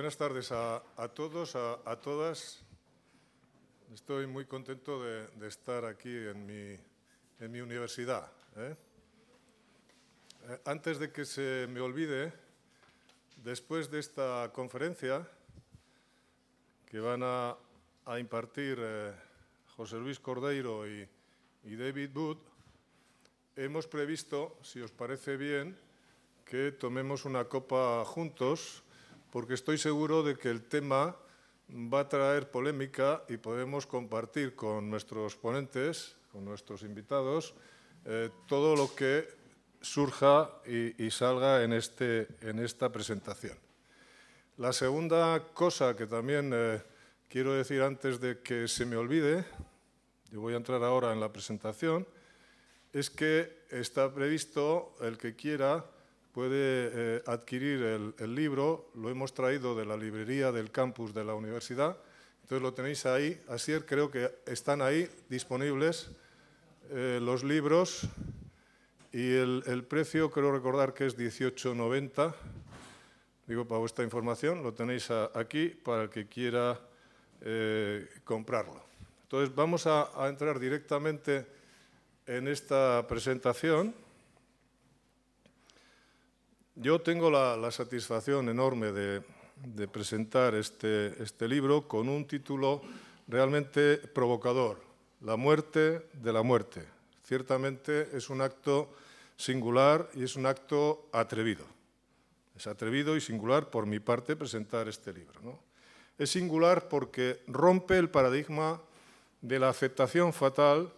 Buenas tardes a, todos, a, todas. Estoy muy contento de, estar aquí en mi, universidad. ¿eh? Eh, antes de que se me olvide, después de esta conferencia que van a, impartir eh, José Luis Cordeiro y, David Booth, hemos previsto, si os parece bien, que tomemos una copa juntos porque estoy seguro de que el tema va a traer polémica y podemos compartir con nuestros ponentes, con nuestros invitados, eh, todo lo que surja y, salga este, en, esta presentación. La segunda cosa que también eh, quiero decir antes de que se me olvide, yo voy a entrar ahora en la presentación, es que está previsto el que quiera puede eh, adquirir el, libro, lo hemos traído de la librería del campus de la universidad, entonces lo tenéis ahí, así creo que están ahí disponibles eh, los libros y el, precio creo recordar que es 18,90, digo para vuestra información, lo tenéis aquí para el que quiera eh, comprarlo. Entonces vamos a entrar directamente en esta presentación. Yo tengo la, satisfacción enorme de, presentar este, este, libro con un título realmente provocador, La muerte de la muerte. Ciertamente es un acto singular y es un acto atrevido. Es atrevido y singular por mi parte presentar este libro. Es singular porque rompe el paradigma de la aceptación fatal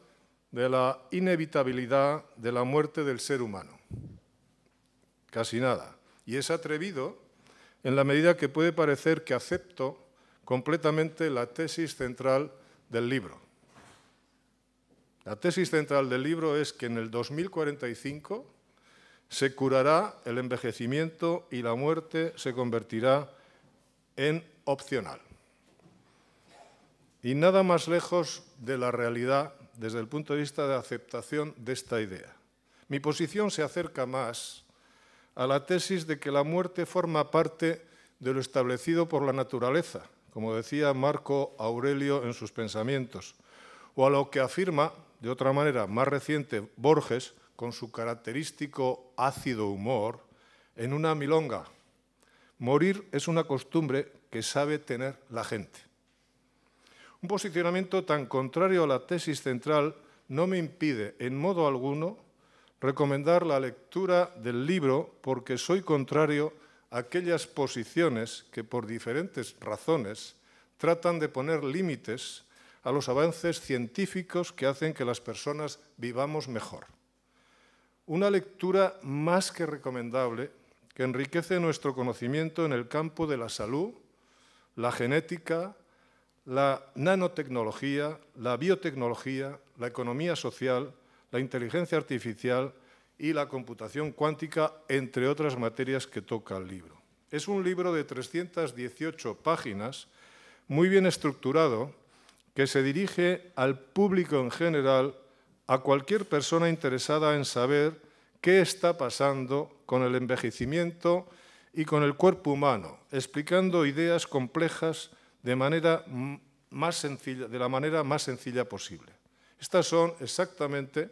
de la inevitabilidad de la muerte del ser humano casi nada. Y es atrevido en la medida que puede parecer que acepto completamente la tesis central del libro. La tesis central del libro es que en el 2045 se curará el envejecimiento y la muerte se convertirá en opcional. Y nada más lejos de la realidad desde el punto de vista de aceptación de esta idea. Mi posición se acerca más a la tesis de que la muerte forma parte de lo establecido por la naturaleza, como decía Marco Aurelio en sus pensamientos, o a lo que afirma, de otra manera más reciente, Borges, con su característico ácido humor, en una milonga. Morir es una costumbre que sabe tener la gente. Un posicionamiento tan contrario a la tesis central no me impide en modo alguno recomendar la lectura del libro porque soy contrario a aquellas posiciones que por diferentes razones tratan de poner límites a los avances científicos que hacen que las personas vivamos mejor. Una lectura más que recomendable que enriquece nuestro conocimiento en el campo de la salud, la genética, la nanotecnología, la biotecnología, la economía social, la inteligencia artificial y la computación cuántica, entre otras materias que toca el libro. Es un libro de 318 páginas, muy bien estructurado, que se dirige al público en general, a cualquier persona interesada en saber qué está pasando con el envejecimiento y con el cuerpo humano, explicando ideas complejas de, manera más sencilla, de la manera más sencilla posible. Estas son exactamente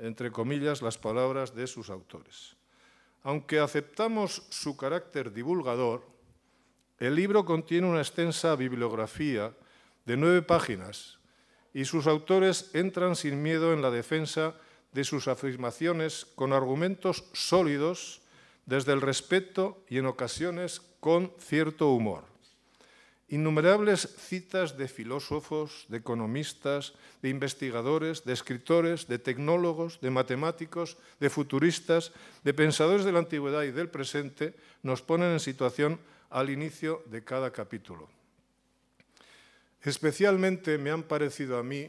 entre comillas, las palabras de sus autores. Aunque aceptamos su carácter divulgador, el libro contiene una extensa bibliografía de nueve páginas y sus autores entran sin miedo en la defensa de sus afirmaciones con argumentos sólidos desde el respeto y en ocasiones con cierto humor. Innumerables citas de filósofos, de economistas, de investigadores, de escritores, de tecnólogos, de matemáticos, de futuristas, de pensadores de la antigüedad y del presente nos ponen en situación al inicio de cada capítulo. Especialmente me han parecido a mí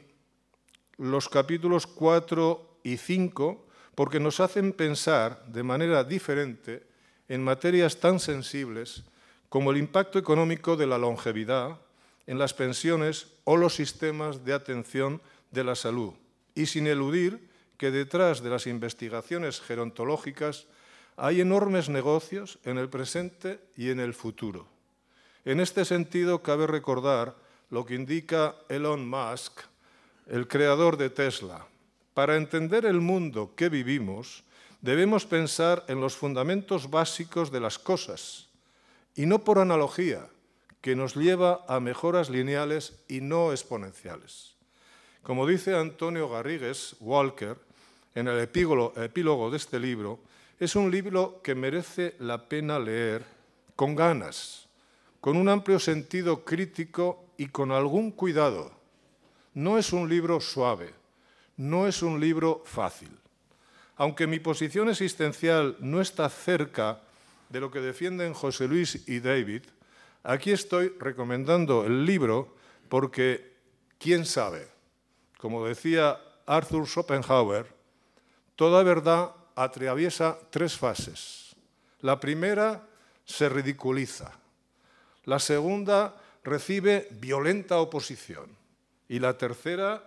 los capítulos 4 y 5 porque nos hacen pensar de manera diferente en materias tan sensibles como el impacto económico de la longevidad en las pensiones o los sistemas de atención de la salud, y sin eludir que detrás de las investigaciones gerontológicas hay enormes negocios en el presente y en el futuro. En este sentido, cabe recordar lo que indica Elon Musk, el creador de Tesla. Para entender el mundo que vivimos, debemos pensar en los fundamentos básicos de las cosas y no por analogía, que nos lleva a mejoras lineales y no exponenciales. Como dice Antonio Garrigues Walker en el epílogo de este libro, es un libro que merece la pena leer con ganas, con un amplio sentido crítico y con algún cuidado. No es un libro suave, no es un libro fácil. Aunque mi posición existencial no está cerca de lo que defienden José Luis y David, aquí estoy recomendando el libro porque, ¿quién sabe? Como decía Arthur Schopenhauer, toda verdad atraviesa tres fases. La primera se ridiculiza. La segunda recibe violenta oposición. Y la tercera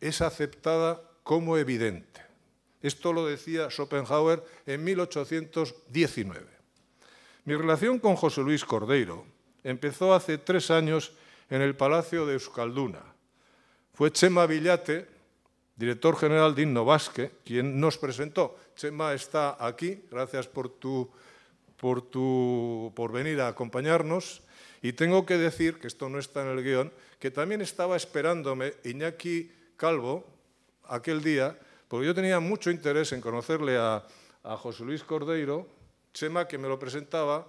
es aceptada como evidente. Esto lo decía Schopenhauer en 1819. Mi relación con José Luis Cordeiro empezó hace tres años en el Palacio de Euskalduna. Fue Chema Villate, director general de Innovasque, quien nos presentó. Chema está aquí, gracias por, venir a acompañarnos. Y tengo que decir, que esto no está en el guión, que también estaba esperándome Iñaki Calvo aquel día, porque yo tenía mucho interés en conocerle a, a José Luis Cordeiro Chema, que me lo presentaba,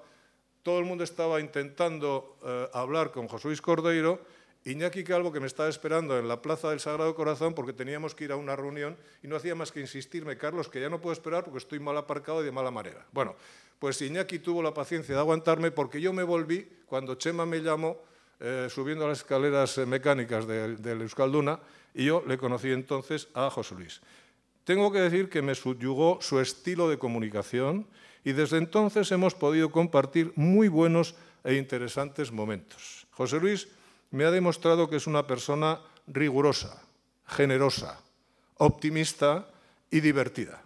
todo el mundo estaba intentando eh, hablar con José Luis Cordeiro, Iñaki Calvo, que me estaba esperando en la Plaza del Sagrado Corazón porque teníamos que ir a una reunión y no hacía más que insistirme, Carlos, que ya no puedo esperar porque estoy mal aparcado y de mala manera. Bueno, pues Iñaki tuvo la paciencia de aguantarme porque yo me volví cuando Chema me llamó eh, subiendo las escaleras eh, mecánicas del, del Euskalduna y yo le conocí entonces a José Luis. Tengo que decir que me subyugó su estilo de comunicación y desde entonces hemos podido compartir muy buenos e interesantes momentos. José Luis me ha demostrado que es una persona rigurosa, generosa, optimista y divertida.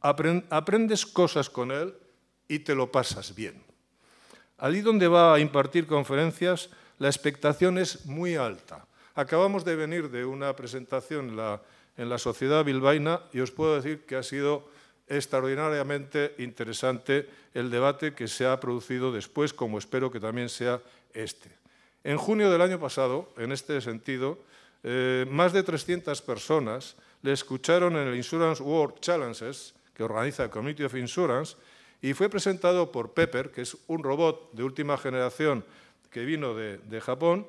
Aprendes cosas con él y te lo pasas bien. Allí donde va a impartir conferencias, la expectación es muy alta. Acabamos de venir de una presentación en la, en la Sociedad Bilbaína y os puedo decir que ha sido extraordinariamente interesante el debate que se ha producido después, como espero que también sea este. En junio del año pasado, en este sentido, eh, más de 300 personas le escucharon en el Insurance World Challenges, que organiza el Committee of Insurance, y fue presentado por Pepper, que es un robot de última generación que vino de, Japón,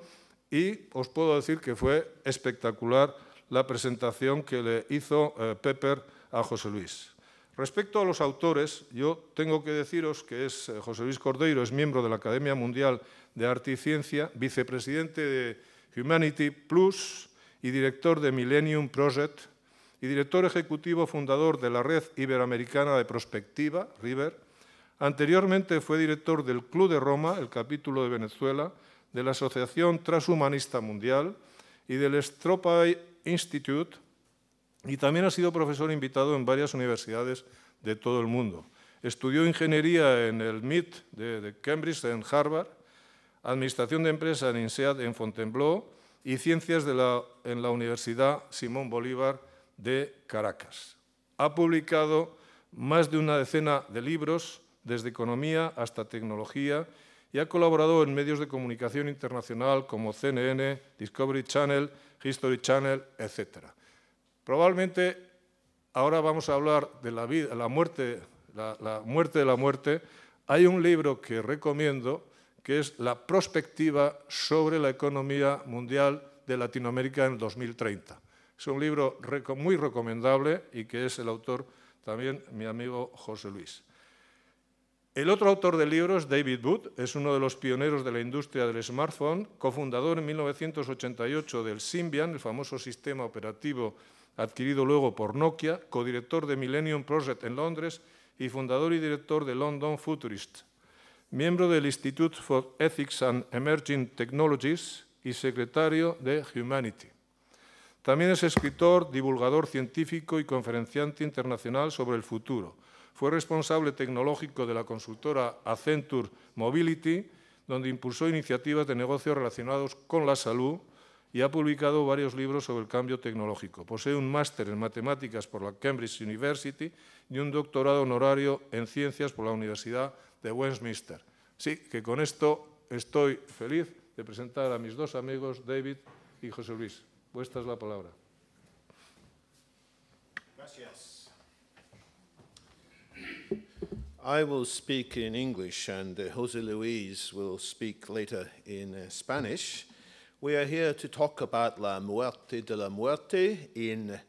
y os puedo decir que fue espectacular la presentación que le hizo eh, Pepper a José Luis. Respecto a los autores, yo tengo que deciros que es eh, José Luis Cordeiro, es miembro de la Academia Mundial de Arte y Ciencia, vicepresidente de Humanity Plus y director de Millennium Project y director ejecutivo fundador de la Red Iberoamericana de Prospectiva, RIVER. Anteriormente fue director del Club de Roma, el capítulo de Venezuela, de la Asociación Transhumanista Mundial y del Stropay Institute, y también ha sido profesor invitado en varias universidades de todo el mundo. Estudió ingeniería en el MIT de, Cambridge, en Harvard, administración de empresa en INSEAD en Fontainebleau y ciencias en la Universidad Simón Bolívar de Caracas. Ha publicado más de una decena de libros, desde economía hasta tecnología, y ha colaborado en medios de comunicación internacional como CNN, Discovery Channel, History Channel, etc. Probablemente ahora vamos a hablar de la, muerte, muerte de la muerte. Hay un libro que recomiendo que es La prospectiva sobre la economía mundial de Latinoamérica en 2030. Es un libro muy recomendable y que es el autor también mi amigo José Luis. El otro autor del libro es David Wood, es uno de los pioneros de la industria del smartphone, cofundador en 1988 del Symbian, el famoso sistema operativo adquirido luego por Nokia, codirector de Millennium Project en Londres y fundador y director de London Futurist, miembro del Institute for Ethics and Emerging Technologies y secretario de Humanity. También es escritor, divulgador científico y conferenciante internacional sobre el futuro. Fue responsable tecnológico de la consultora Accenture Mobility, donde impulsó iniciativas de negocios relacionados con la salud, y ha publicado varios libros sobre el cambio tecnológico. Posee un máster en matemáticas por la Cambridge University y un doctorado honorario en ciencias por la Universidad de Westminster. Sí, que con esto estoy feliz de presentar a mis dos amigos, David y José Luis. Vuestra es la palabra. Gracias. I will speak in English and uh, José Luis will speak later in uh, Spanish. We are here to talk about La Muerte de la Muerte in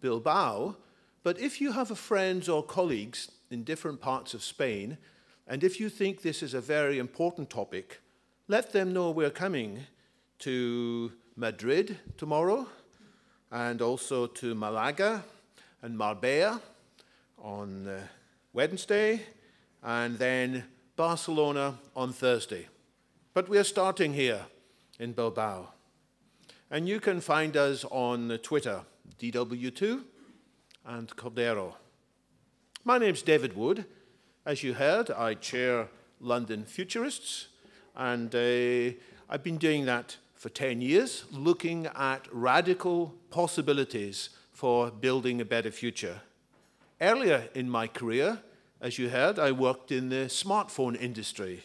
Bilbao, but if you have friends or colleagues in different parts of Spain, and if you think this is a very important topic, let them know we're coming to Madrid tomorrow, and also to Malaga and Marbella on uh, Wednesday, and then Barcelona on Thursday. But we're starting here in Bilbao. And you can find us on Twitter, DW2 and Cordero. My name's David Wood. As you heard, I chair London Futurists, and uh, I've been doing that for 10 years, looking at radical possibilities for building a better future. Earlier in my career, as you heard, I worked in the smartphone industry.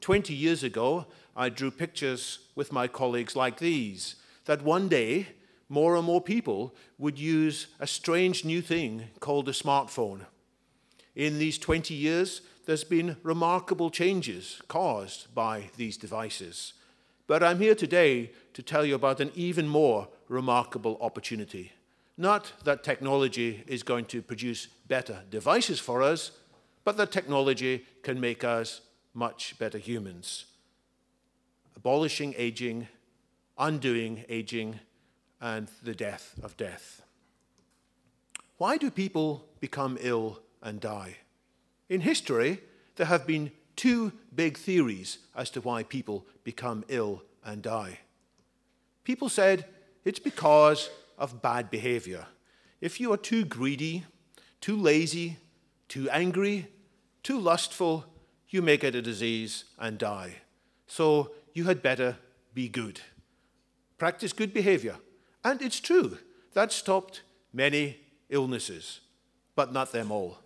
20 years ago, I drew pictures with my colleagues like these that one day more and more people would use a strange new thing called a smartphone. In these 20 years, there's been remarkable changes caused by these devices. But I'm here today to tell you about an even more remarkable opportunity. Not that technology is going to produce better devices for us, but that technology can make us much better humans abolishing aging, undoing aging, and the death of death. Why do people become ill and die? In history, there have been two big theories as to why people become ill and die. People said it's because of bad behavior. If you are too greedy, too lazy, too angry, too lustful, you may get a disease and die. So you had better be good. Practice good behavior. And it's true, that stopped many illnesses, but not them all.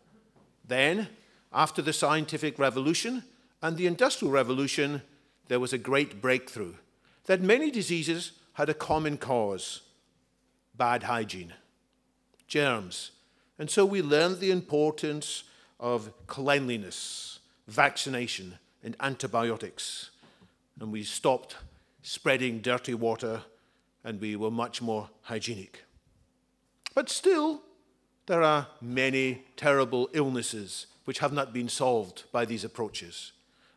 Then, after the scientific revolution and the industrial revolution, there was a great breakthrough that many diseases had a common cause bad hygiene, germs. And so we learned the importance of cleanliness, vaccination, and antibiotics and we stopped spreading dirty water and we were much more hygienic. But still, there are many terrible illnesses which have not been solved by these approaches.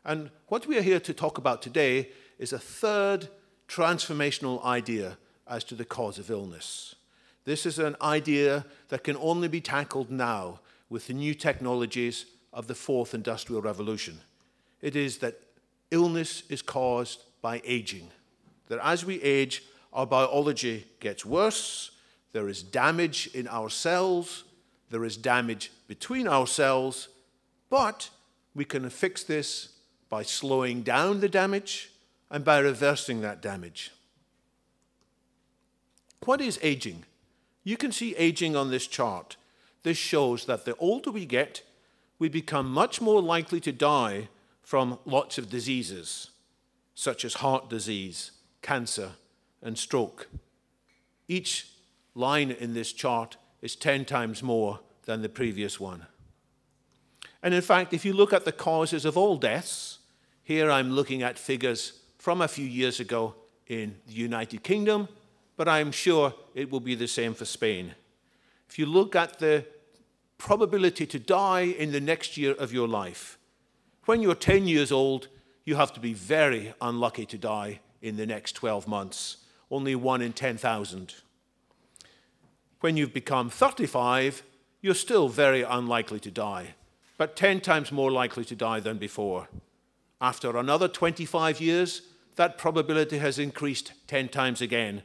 And what we are here to talk about today is a third transformational idea as to the cause of illness. This is an idea that can only be tackled now with the new technologies of the fourth industrial revolution. It is that illness is caused by aging. That as we age, our biology gets worse, there is damage in our cells, there is damage between our cells, but we can fix this by slowing down the damage and by reversing that damage. What is aging? You can see aging on this chart. This shows that the older we get, we become much more likely to die from lots of diseases, such as heart disease, cancer, and stroke. Each line in this chart is 10 times more than the previous one. And in fact, if you look at the causes of all deaths, here I'm looking at figures from a few years ago in the United Kingdom, but I'm sure it will be the same for Spain. If you look at the probability to die in the next year of your life, when you're 10 years old, you have to be very unlucky to die in the next 12 months, only one in 10,000. When you've become 35, you're still very unlikely to die, but 10 times more likely to die than before. After another 25 years, that probability has increased 10 times again.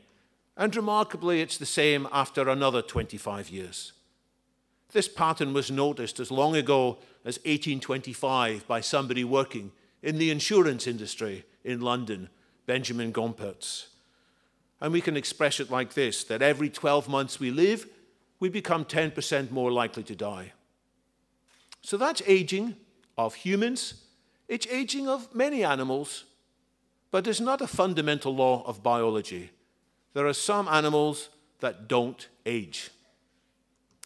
And remarkably, it's the same after another 25 years. This pattern was noticed as long ago as 1825 by somebody working in the insurance industry in London, Benjamin Gompertz. And we can express it like this that every 12 months we live, we become 10% more likely to die. So that's aging of humans, it's aging of many animals, but it's not a fundamental law of biology. There are some animals that don't age,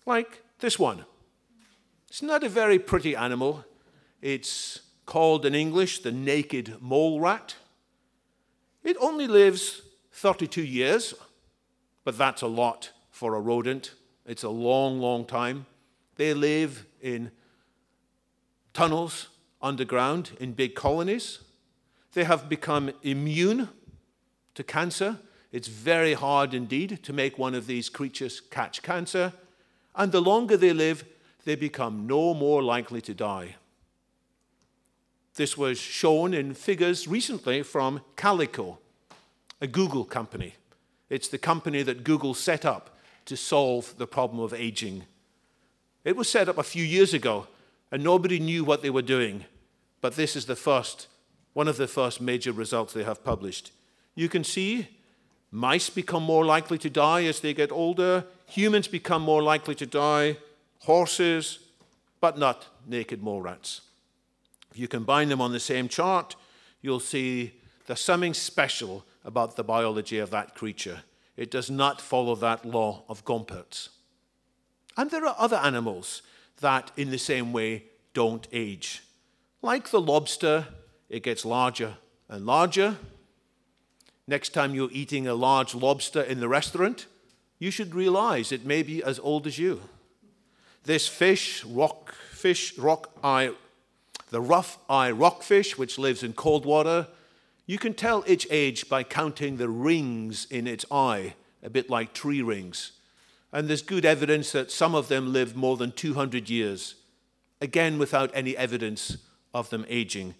like this one. It's not a very pretty animal. It's called in English the naked mole rat. It only lives 32 years, but that's a lot for a rodent. It's a long, long time. They live in tunnels underground in big colonies. They have become immune to cancer. It's very hard indeed to make one of these creatures catch cancer and the longer they live, they become no more likely to die. This was shown in figures recently from Calico, a Google company. It's the company that Google set up to solve the problem of aging. It was set up a few years ago, and nobody knew what they were doing, but this is the first, one of the first major results they have published. You can see mice become more likely to die as they get older, Humans become more likely to die, horses, but not naked mole rats. If you combine them on the same chart, you'll see there's something special about the biology of that creature. It does not follow that law of Gompertz. And there are other animals that, in the same way, don't age. Like the lobster, it gets larger and larger. Next time you're eating a large lobster in the restaurant, you should realize it may be as old as you. This fish, rock fish, rock eye, the rough eye rockfish, which lives in cold water, you can tell its age by counting the rings in its eye, a bit like tree rings. And there's good evidence that some of them live more than 200 years, again, without any evidence of them aging.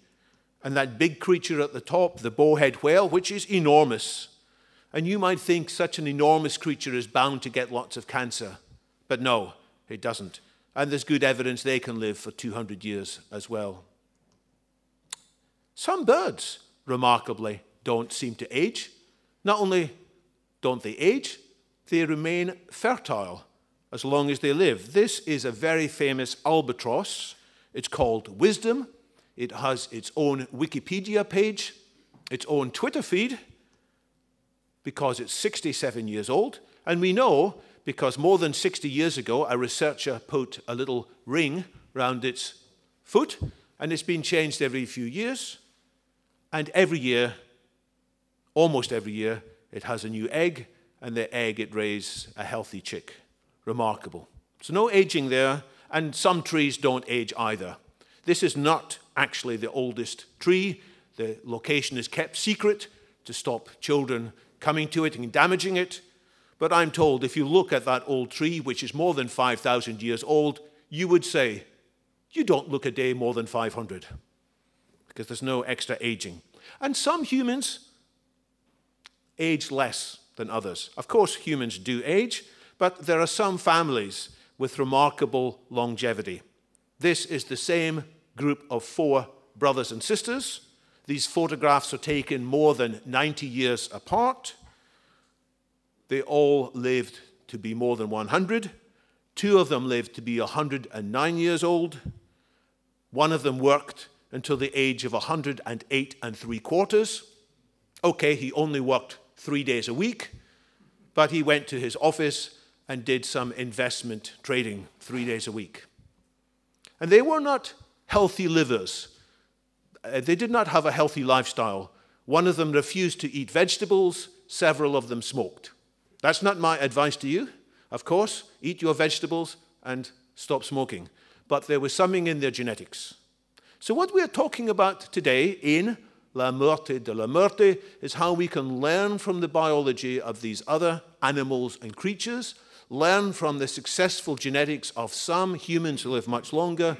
And that big creature at the top, the bowhead whale, which is enormous, and you might think such an enormous creature is bound to get lots of cancer, but no, it doesn't. And there's good evidence they can live for 200 years as well. Some birds, remarkably, don't seem to age. Not only don't they age, they remain fertile as long as they live. This is a very famous albatross. It's called Wisdom. It has its own Wikipedia page, its own Twitter feed, because it's 67 years old, and we know because more than 60 years ago, a researcher put a little ring round its foot, and it's been changed every few years. And every year, almost every year, it has a new egg, and the egg it raises a healthy chick. Remarkable. So, no aging there, and some trees don't age either. This is not actually the oldest tree. The location is kept secret to stop children coming to it and damaging it. But I'm told if you look at that old tree, which is more than 5,000 years old, you would say, you don't look a day more than 500 because there's no extra aging. And some humans age less than others. Of course, humans do age, but there are some families with remarkable longevity. This is the same group of four brothers and sisters these photographs are taken more than 90 years apart. They all lived to be more than 100. Two of them lived to be 109 years old. One of them worked until the age of 108 and three quarters. Okay, he only worked three days a week, but he went to his office and did some investment trading three days a week. And they were not healthy livers uh, they did not have a healthy lifestyle. One of them refused to eat vegetables, several of them smoked. That's not my advice to you, of course. Eat your vegetables and stop smoking. But there was something in their genetics. So, what we are talking about today in La Muerte de la Muerte is how we can learn from the biology of these other animals and creatures, learn from the successful genetics of some humans who live much longer,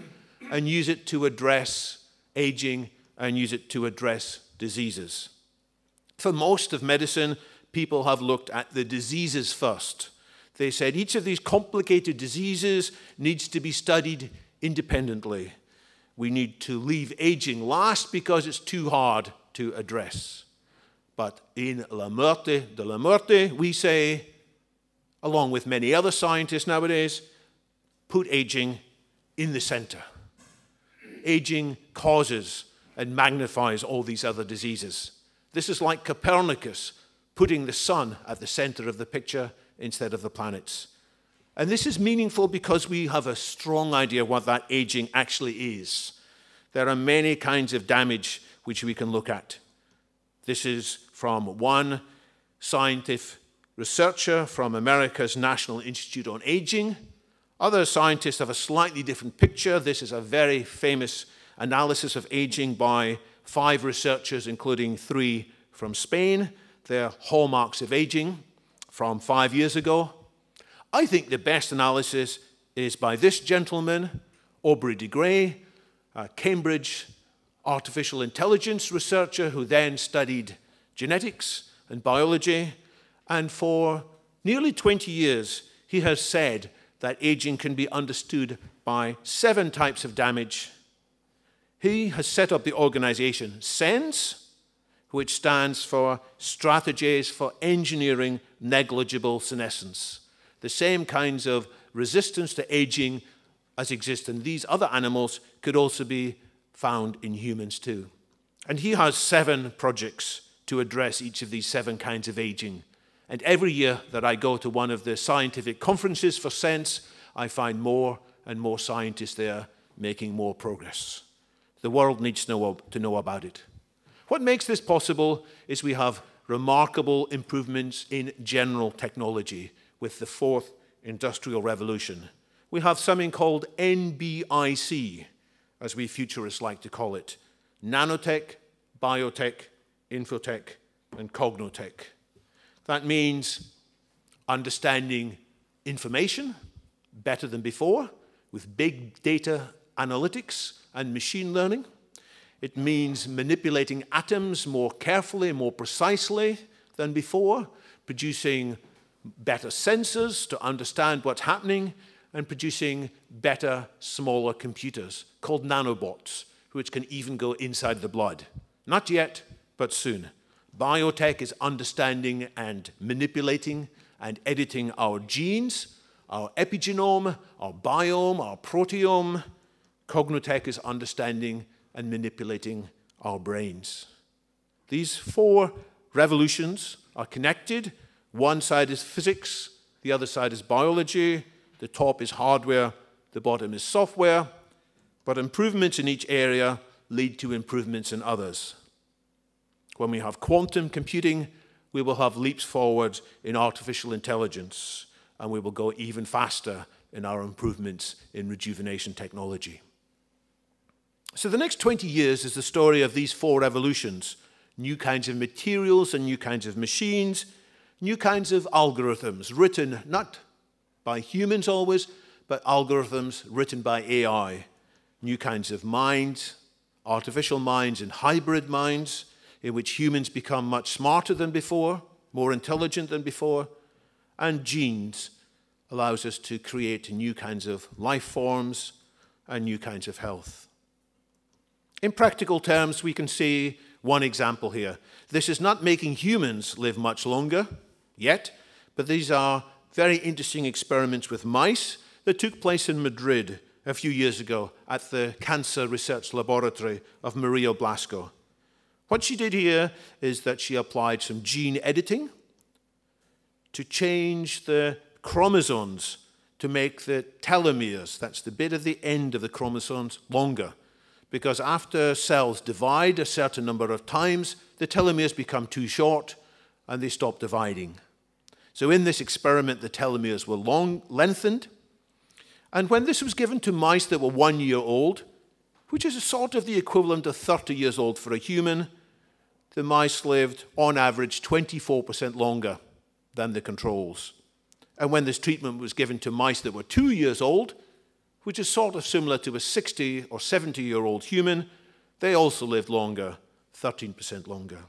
and use it to address aging and use it to address diseases. For most of medicine, people have looked at the diseases first. They said each of these complicated diseases needs to be studied independently. We need to leave aging last because it's too hard to address. But in La Muerte de la Muerte, we say, along with many other scientists nowadays, put aging in the center. Aging causes and magnifies all these other diseases. This is like Copernicus putting the sun at the center of the picture instead of the planets. And this is meaningful because we have a strong idea what that aging actually is. There are many kinds of damage which we can look at. This is from one scientific researcher from America's National Institute on Aging. Other scientists have a slightly different picture. This is a very famous analysis of aging by five researchers, including three from Spain, their hallmarks of aging from five years ago. I think the best analysis is by this gentleman, Aubrey de Grey, a Cambridge artificial intelligence researcher who then studied genetics and biology. And for nearly 20 years, he has said that aging can be understood by seven types of damage he has set up the organization SENSE, which stands for Strategies for Engineering Negligible Senescence. The same kinds of resistance to aging as exist in these other animals could also be found in humans too. And he has seven projects to address each of these seven kinds of aging. And every year that I go to one of the scientific conferences for sense, I find more and more scientists there making more progress. The world needs to know, about it. What makes this possible is we have remarkable improvements in general technology with the fourth industrial revolution. We have something called NBIC, as we futurists like to call it nanotech, biotech, infotech, and cognotech. That means understanding information better than before with big data analytics and machine learning. It means manipulating atoms more carefully, more precisely than before, producing better sensors to understand what's happening, and producing better, smaller computers called nanobots, which can even go inside the blood. Not yet, but soon. Biotech is understanding and manipulating and editing our genes, our epigenome, our biome, our proteome, Cognitech is understanding and manipulating our brains. These four revolutions are connected. One side is physics, the other side is biology, the top is hardware, the bottom is software, but improvements in each area lead to improvements in others. When we have quantum computing, we will have leaps forward in artificial intelligence, and we will go even faster in our improvements in rejuvenation technology. So the next 20 years is the story of these four revolutions new kinds of materials and new kinds of machines, new kinds of algorithms written not by humans always, but algorithms written by AI, new kinds of minds, artificial minds and hybrid minds, in which humans become much smarter than before, more intelligent than before, and genes allows us to create new kinds of life forms and new kinds of health. In practical terms, we can see one example here. This is not making humans live much longer yet, but these are very interesting experiments with mice that took place in Madrid a few years ago at the Cancer Research Laboratory of Maria Blasco. What she did here is that she applied some gene editing to change the chromosomes to make the telomeres, that's the bit at the end of the chromosomes, longer because after cells divide a certain number of times, the telomeres become too short and they stop dividing. So in this experiment, the telomeres were long, lengthened. And when this was given to mice that were one year old, which is sort of the equivalent of 30 years old for a human, the mice lived on average 24% longer than the controls. And when this treatment was given to mice that were two years old, which is sort of similar to a 60 or 70 year old human, they also lived longer, 13% longer.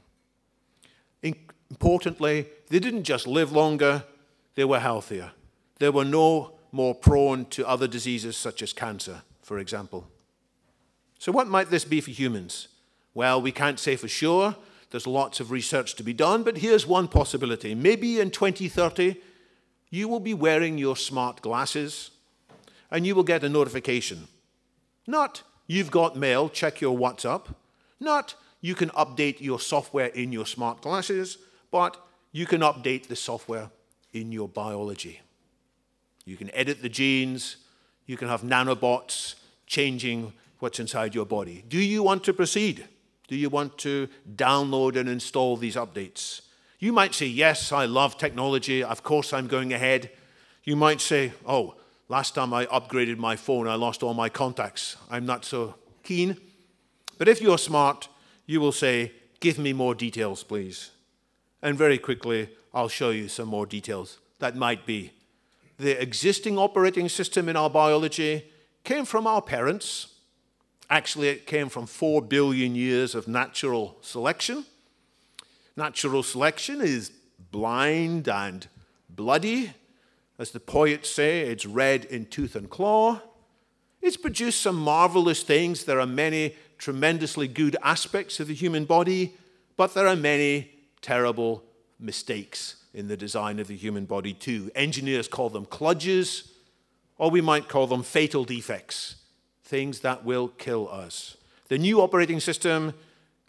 Importantly, they didn't just live longer, they were healthier. They were no more prone to other diseases such as cancer, for example. So, what might this be for humans? Well, we can't say for sure. There's lots of research to be done, but here's one possibility. Maybe in 2030, you will be wearing your smart glasses and you will get a notification. Not you've got mail, check your WhatsApp. Not you can update your software in your smart glasses, but you can update the software in your biology. You can edit the genes, you can have nanobots changing what's inside your body. Do you want to proceed? Do you want to download and install these updates? You might say, Yes, I love technology. Of course, I'm going ahead. You might say, Oh, Last time I upgraded my phone, I lost all my contacts. I'm not so keen. But if you're smart, you will say, Give me more details, please. And very quickly, I'll show you some more details. That might be the existing operating system in our biology came from our parents. Actually, it came from four billion years of natural selection. Natural selection is blind and bloody as the poets say, it's red in tooth and claw. It's produced some marvelous things. There are many tremendously good aspects of the human body, but there are many terrible mistakes in the design of the human body, too. Engineers call them cludges, or we might call them fatal defects, things that will kill us. The new operating system,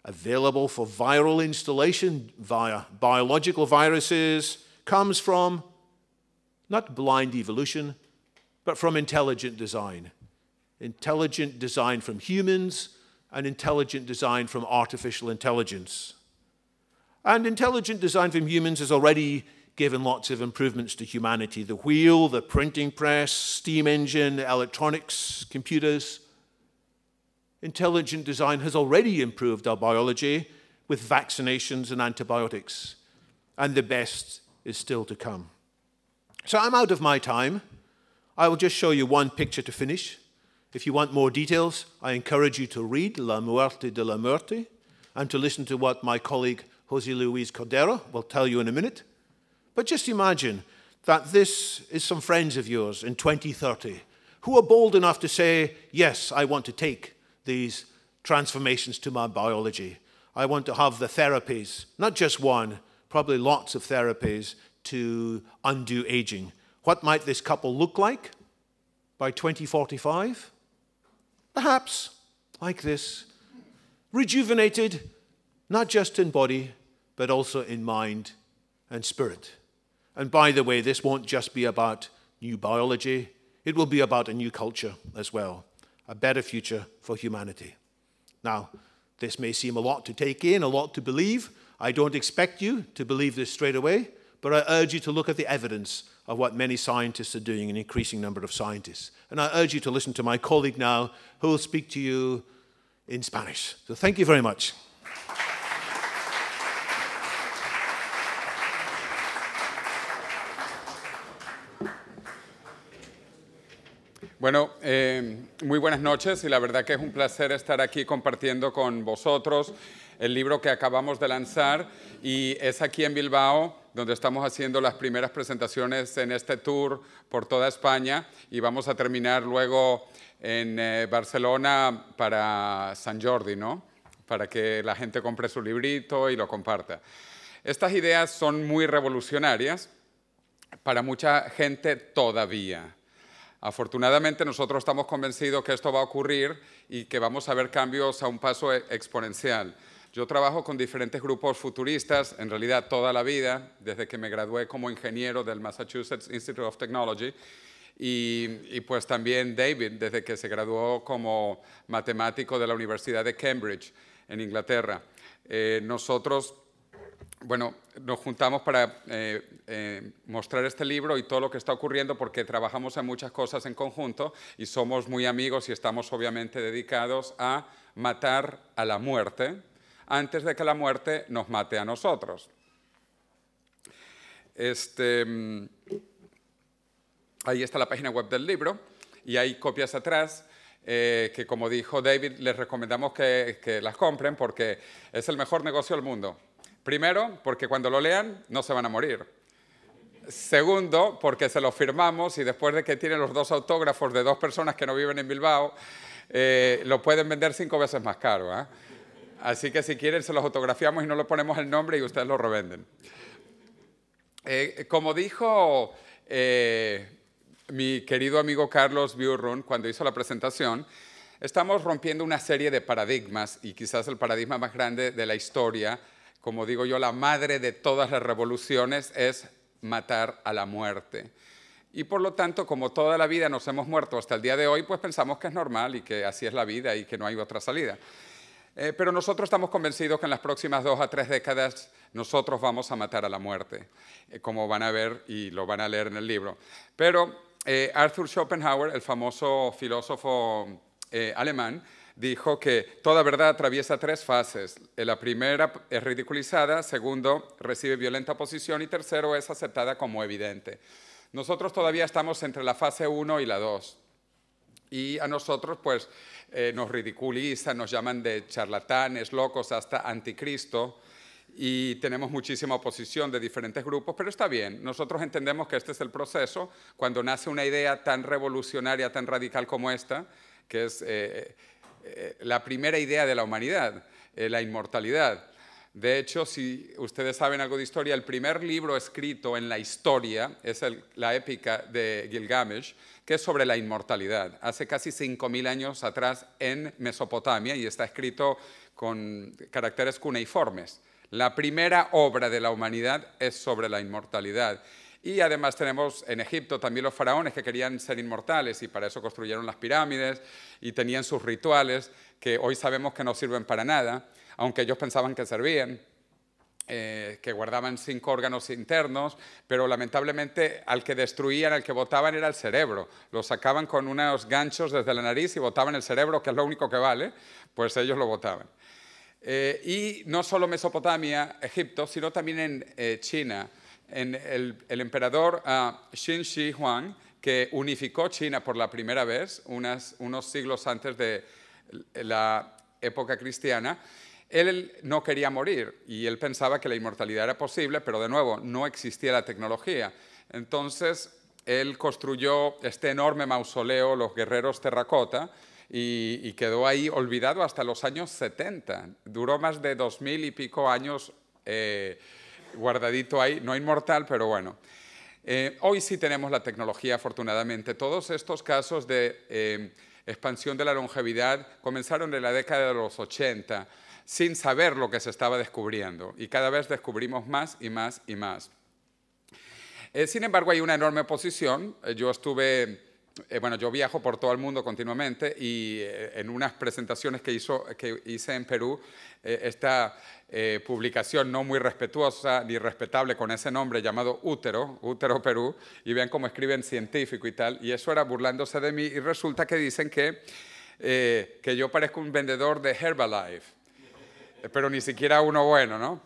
available for viral installation via biological viruses, comes from not blind evolution, but from intelligent design. Intelligent design from humans and intelligent design from artificial intelligence. And intelligent design from humans has already given lots of improvements to humanity the wheel, the printing press, steam engine, electronics, computers. Intelligent design has already improved our biology with vaccinations and antibiotics, and the best is still to come. So I'm out of my time. I will just show you one picture to finish. If you want more details, I encourage you to read La Muerte de la Muerte and to listen to what my colleague Jose Luis Cordero will tell you in a minute. But just imagine that this is some friends of yours in 2030 who are bold enough to say, Yes, I want to take these transformations to my biology. I want to have the therapies, not just one, probably lots of therapies to undo aging. What might this couple look like by 2045? Perhaps like this rejuvenated, not just in body, but also in mind and spirit. And by the way, this won't just be about new biology, it will be about a new culture as well, a better future for humanity. Now, this may seem a lot to take in, a lot to believe. I don't expect you to believe this straight away, But I urge you to look at the evidence of what many scientists are doing, an increasing number of scientists. And I urge you to listen to my colleague now, who will speak to you in Spanish. So thank you very much. Bueno, eh, muy buenas noches y la verdad que es un placer estar aquí compartiendo con vosotros el libro que acabamos de lanzar y es aquí en Bilbao donde estamos haciendo las primeras presentaciones en este tour por toda España y vamos a terminar luego en eh, Barcelona para San Jordi, ¿no? Para que la gente compre su librito y lo comparta. Estas ideas son muy revolucionarias para mucha gente todavía. Afortunadamente nosotros estamos convencidos que esto va a ocurrir y que vamos a ver cambios a un paso e-, exponencial. Yo trabajo con diferentes grupos futuristas, en realidad toda la vida, desde que me gradué como ingeniero del Massachusetts Institute of Technology, y, pues también David, desde que se graduó como matemático de la Universidad de Cambridge, en Inglaterra. Eh, nosotros, bueno, nos juntamos para eh, eh, mostrar este libro y todo lo que está ocurriendo porque trabajamos en muchas cosas en conjunto y somos muy amigos y estamos obviamente dedicados a matar a la muerte, antes de que la muerte nos mate a nosotros. Este, mm, ahí está la página web del libro y hay copias atrás. Eh, que como dijo David, les recomendamos que, las compren porque es el mejor negocio del mundo. Primero, porque cuando lo lean no se van a morir. Segundo, porque se lo firmamos y después de que tienen los dos autógrafos de dos personas que no viven en Bilbao, eh, lo pueden vender cinco veces más caro. ¿eh? Así que si quieren se los autografiamos y no le ponemos el nombre y ustedes lo revenden. Eh, como dijo eh, mi querido amigo Carlos Biurrun cuando hizo la presentación, estamos rompiendo una serie de paradigmas y quizás el paradigma más grande de la historia, como digo yo, la madre de todas las revoluciones es matar a la muerte. Y por lo tanto, como toda la vida nos hemos muerto hasta el día de hoy, pues pensamos que es normal y que así es la vida y que no hay otra salida. Eh, pero nosotros estamos convencidos que en las próximas dos a tres décadas nosotros vamos a matar a la muerte, eh, como van a ver y lo van a leer en el libro. Pero eh, Arthur Schopenhauer, el famoso filósofo alemán, dijo que toda verdad atraviesa tres fases. La primera es ridiculizada, segundo, recibe violenta oposición y tercero es aceptada como evidente. Nosotros todavía estamos entre la fase 1 y la 2. Y a nosotros, pues, eh, nos ridiculizan, nos llaman de charlatanes, locos, hasta anticristo, y tenemos muchísima oposición de diferentes grupos, pero está bien, nosotros entendemos que este es el proceso, cuando nace una idea tan revolucionaria, tan radical como esta, que es eh, eh, la primera idea de la humanidad, la inmortalidad. De hecho, si ustedes saben algo de historia, el primer libro escrito en la historia es la épica de Gilgamesh, que es sobre la inmortalidad. Hace casi 5.000 años atrás en Mesopotamia y está escrito con caracteres cuneiformes. La primera obra de la humanidad es sobre la inmortalidad. Y además tenemos en Egipto también los faraones que querían ser inmortales y para eso construyeron las pirámides y tenían sus rituales que hoy sabemos que no sirven para nada aunque ellos pensaban que servían. Eh, que guardaban cinco órganos internos, pero lamentablemente al que destruían, al que votaban era el cerebro. Lo sacaban con unos ganchos desde la nariz y votaban el cerebro, que es lo único que vale, pues ellos lo votaban. Eh, y no solo Mesopotamia, Egipto, sino también en eh, China. En el, emperador ah, Xin Shi Huang, que unificó China por la primera vez, unos siglos antes de la época cristiana, él no quería morir y él pensaba que la inmortalidad era posible, pero de nuevo, no existía la tecnología. Entonces, él construyó este enorme mausoleo, los guerreros terracota, y, quedó ahí olvidado hasta los años 70. Duró más de dos mil y pico años eh, guardadito ahí, no inmortal, pero bueno. Eh, hoy sí tenemos la tecnología, afortunadamente. Todos estos casos de eh, expansión de la longevidad comenzaron en la década de los 80 sin saber lo que se estaba descubriendo. Y cada vez descubrimos más y más y más. Eh, sin embargo, hay una enorme oposición. Eh, yo estuve eh, bueno, yo viajo por todo el mundo continuamente y en unas presentaciones que, hizo, que hice en Perú, esta publicación no muy respetuosa ni respetable con ese nombre llamado Útero, Útero Perú, y vean cómo escriben científico y tal, y eso era burlándose de mí y resulta que dicen que, que yo parezco un vendedor de Herbalife. Eh, pero ni siquiera uno bueno, ¿no?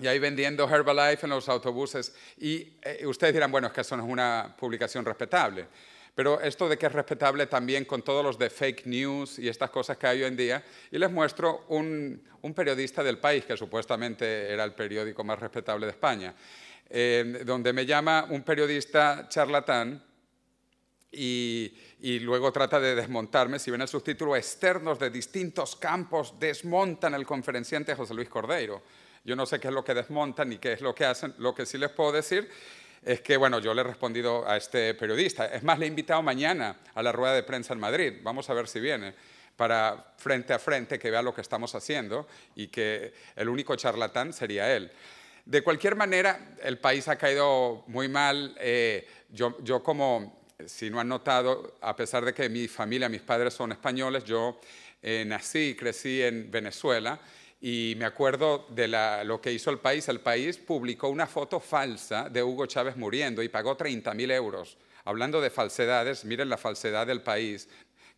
Y ahí vendiendo Herbalife en los autobuses. Y eh, ustedes dirán, bueno, es que eso no es una publicación respetable. Pero esto de que es respetable también con todos los de fake news y estas cosas que hay hoy en día. Y les muestro un, periodista del país, que supuestamente era el periódico más respetable de España, eh, donde me llama un periodista charlatán y, luego trata de desmontarme. Si ven el subtítulo, externos de distintos campos desmontan el conferenciante José Luis Cordeiro. Yo no sé qué es lo que desmontan ni qué es lo que hacen. Lo que sí les puedo decir es que, bueno, yo le he respondido a este periodista. Es más, le he invitado mañana a la rueda de prensa en Madrid. Vamos a ver si viene para frente a frente que vea lo que estamos haciendo y que el único charlatán sería él. De cualquier manera, el país ha caído muy mal. Eh, yo como si no han notado, a pesar de que mi familia, mis padres son españoles, yo eh, nací y crecí en Venezuela y me acuerdo de lo que hizo el país. El país publicó una foto falsa de Hugo Chávez muriendo y pagó 30.000 mil euros. Hablando de falsedades, miren la falsedad del país.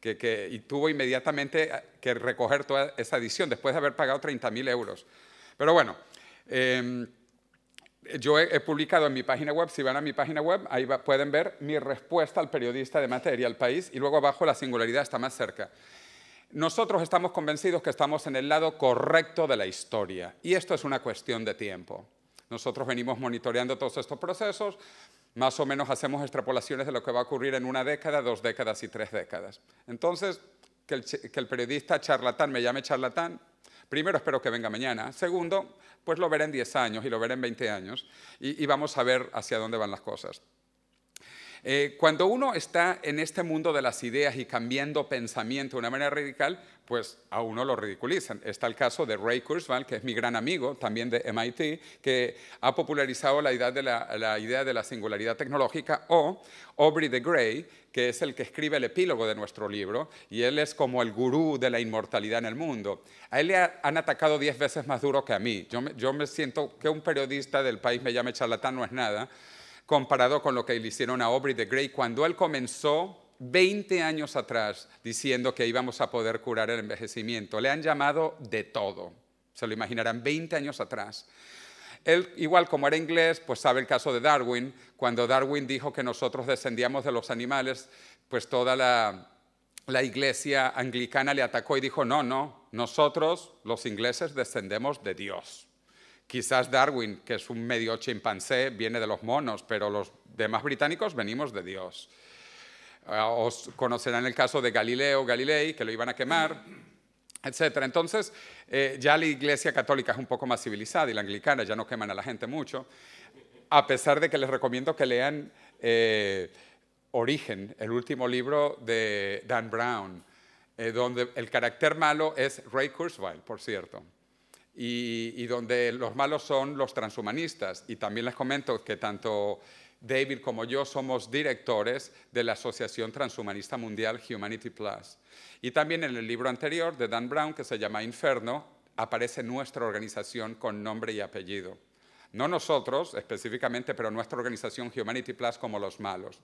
Que, y tuvo inmediatamente eh, que recoger toda esa edición después de haber pagado 30.000 mil euros. Pero bueno, em, yo he, publicado en mi página web, si van a mi página web, ahí pueden ver mi respuesta al periodista de materia, al país, y luego abajo la singularidad está más cerca. Nosotros estamos convencidos que estamos en el lado correcto de la historia, y esto es una cuestión de tiempo. Nosotros venimos monitoreando todos estos procesos, más o menos hacemos extrapolaciones de lo que va a ocurrir en una década, dos décadas y tres décadas. Entonces, que el periodista charlatán me llame charlatán, Primero, espero que venga mañana. Segundo, pues lo veré en 10 años y lo veré en 20 años y, y vamos a ver hacia dónde van las cosas. Eh, cuando uno está en este mundo de las ideas y cambiando pensamiento de una manera radical, pues a uno lo ridiculizan. Está el caso de Ray Kurzweil, que es mi gran amigo, también de MIT, que ha popularizado la idea de la, singularidad tecnológica, o Aubrey de Grey, que es el que escribe el epílogo de nuestro libro, y él es como el gurú de la inmortalidad en el mundo. A él le han atacado diez veces más duro que a mí. yo me siento que un periodista del país me llame charlatán no es nada, comparado con lo que le hicieron a Aubrey de Grey cuando él comenzó 20 años atrás diciendo que íbamos a poder curar el envejecimiento. Le han llamado de todo, se lo imaginarán, 20 años atrás. Él, igual como era inglés, pues sabe el caso de Darwin. Cuando Darwin dijo que nosotros descendíamos de los animales, pues toda la, la iglesia anglicana le atacó y dijo, no, no, nosotros los ingleses descendemos de Dios. Quizás Darwin, que es un medio chimpancé, viene de los monos, pero los demás británicos venimos de Dios. Eh, os conocerán el caso de Galileo Galilei, que lo iban a quemar, etc. Entonces, eh, ya la Iglesia Católica es un poco más civilizada y la anglicana ya no queman a la gente mucho, a pesar de que les recomiendo que lean eh, Origen, el último libro de Dan Brown, donde el carácter malo es Ray Kurzweil, por cierto y, donde los malos son los transhumanistas. Y también les comento que tanto David como yo somos directores de la Asociación Transhumanista Mundial Humanity Plus. Y también en el libro anterior de Dan Brown, que se llama Inferno, aparece nuestra organización con nombre y apellido. No nosotros específicamente, pero nuestra organización Humanity Plus como los malos.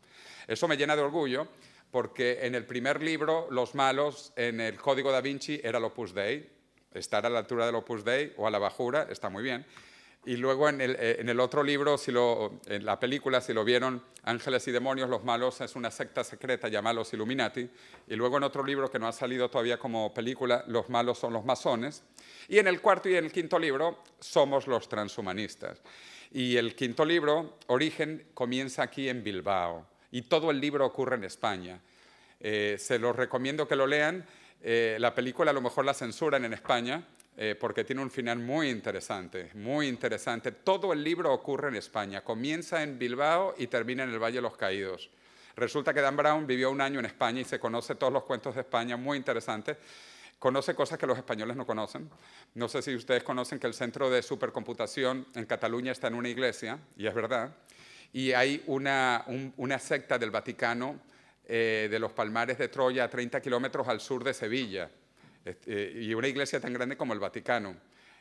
Eso me llena de orgullo porque en el primer libro, los malos, en el Código da Vinci, era el Opus Dei, estar a la altura del Opus Dei o a la bajura está muy bien. Y luego eh, en el, otro libro, si lo, en la película, si lo vieron, Ángeles y Demonios, Los Malos, es una secta secreta llamada los Illuminati. Y luego en otro libro que no ha salido todavía como película, Los Malos son los masones. Y en el cuarto y en el quinto libro, Somos los transhumanistas. Y el quinto libro, Origen, comienza aquí en Bilbao. Y todo el libro ocurre en España. Eh, se los recomiendo que lo lean. Eh, la película a lo mejor la censuran en España eh, porque tiene un final muy interesante, muy interesante. Todo el libro ocurre en España, comienza en Bilbao y termina en el Valle de los Caídos. Resulta que Dan Brown vivió un año en España y se conoce todos los cuentos de España, muy interesante. Conoce cosas que los españoles no conocen. No sé si ustedes conocen que el centro de supercomputación en Cataluña está en una iglesia, y es verdad, y hay una, una secta del Vaticano eh, de los Palmares de Troya, a 30 kilómetros al sur de Sevilla, este, y una iglesia tan grande como el Vaticano.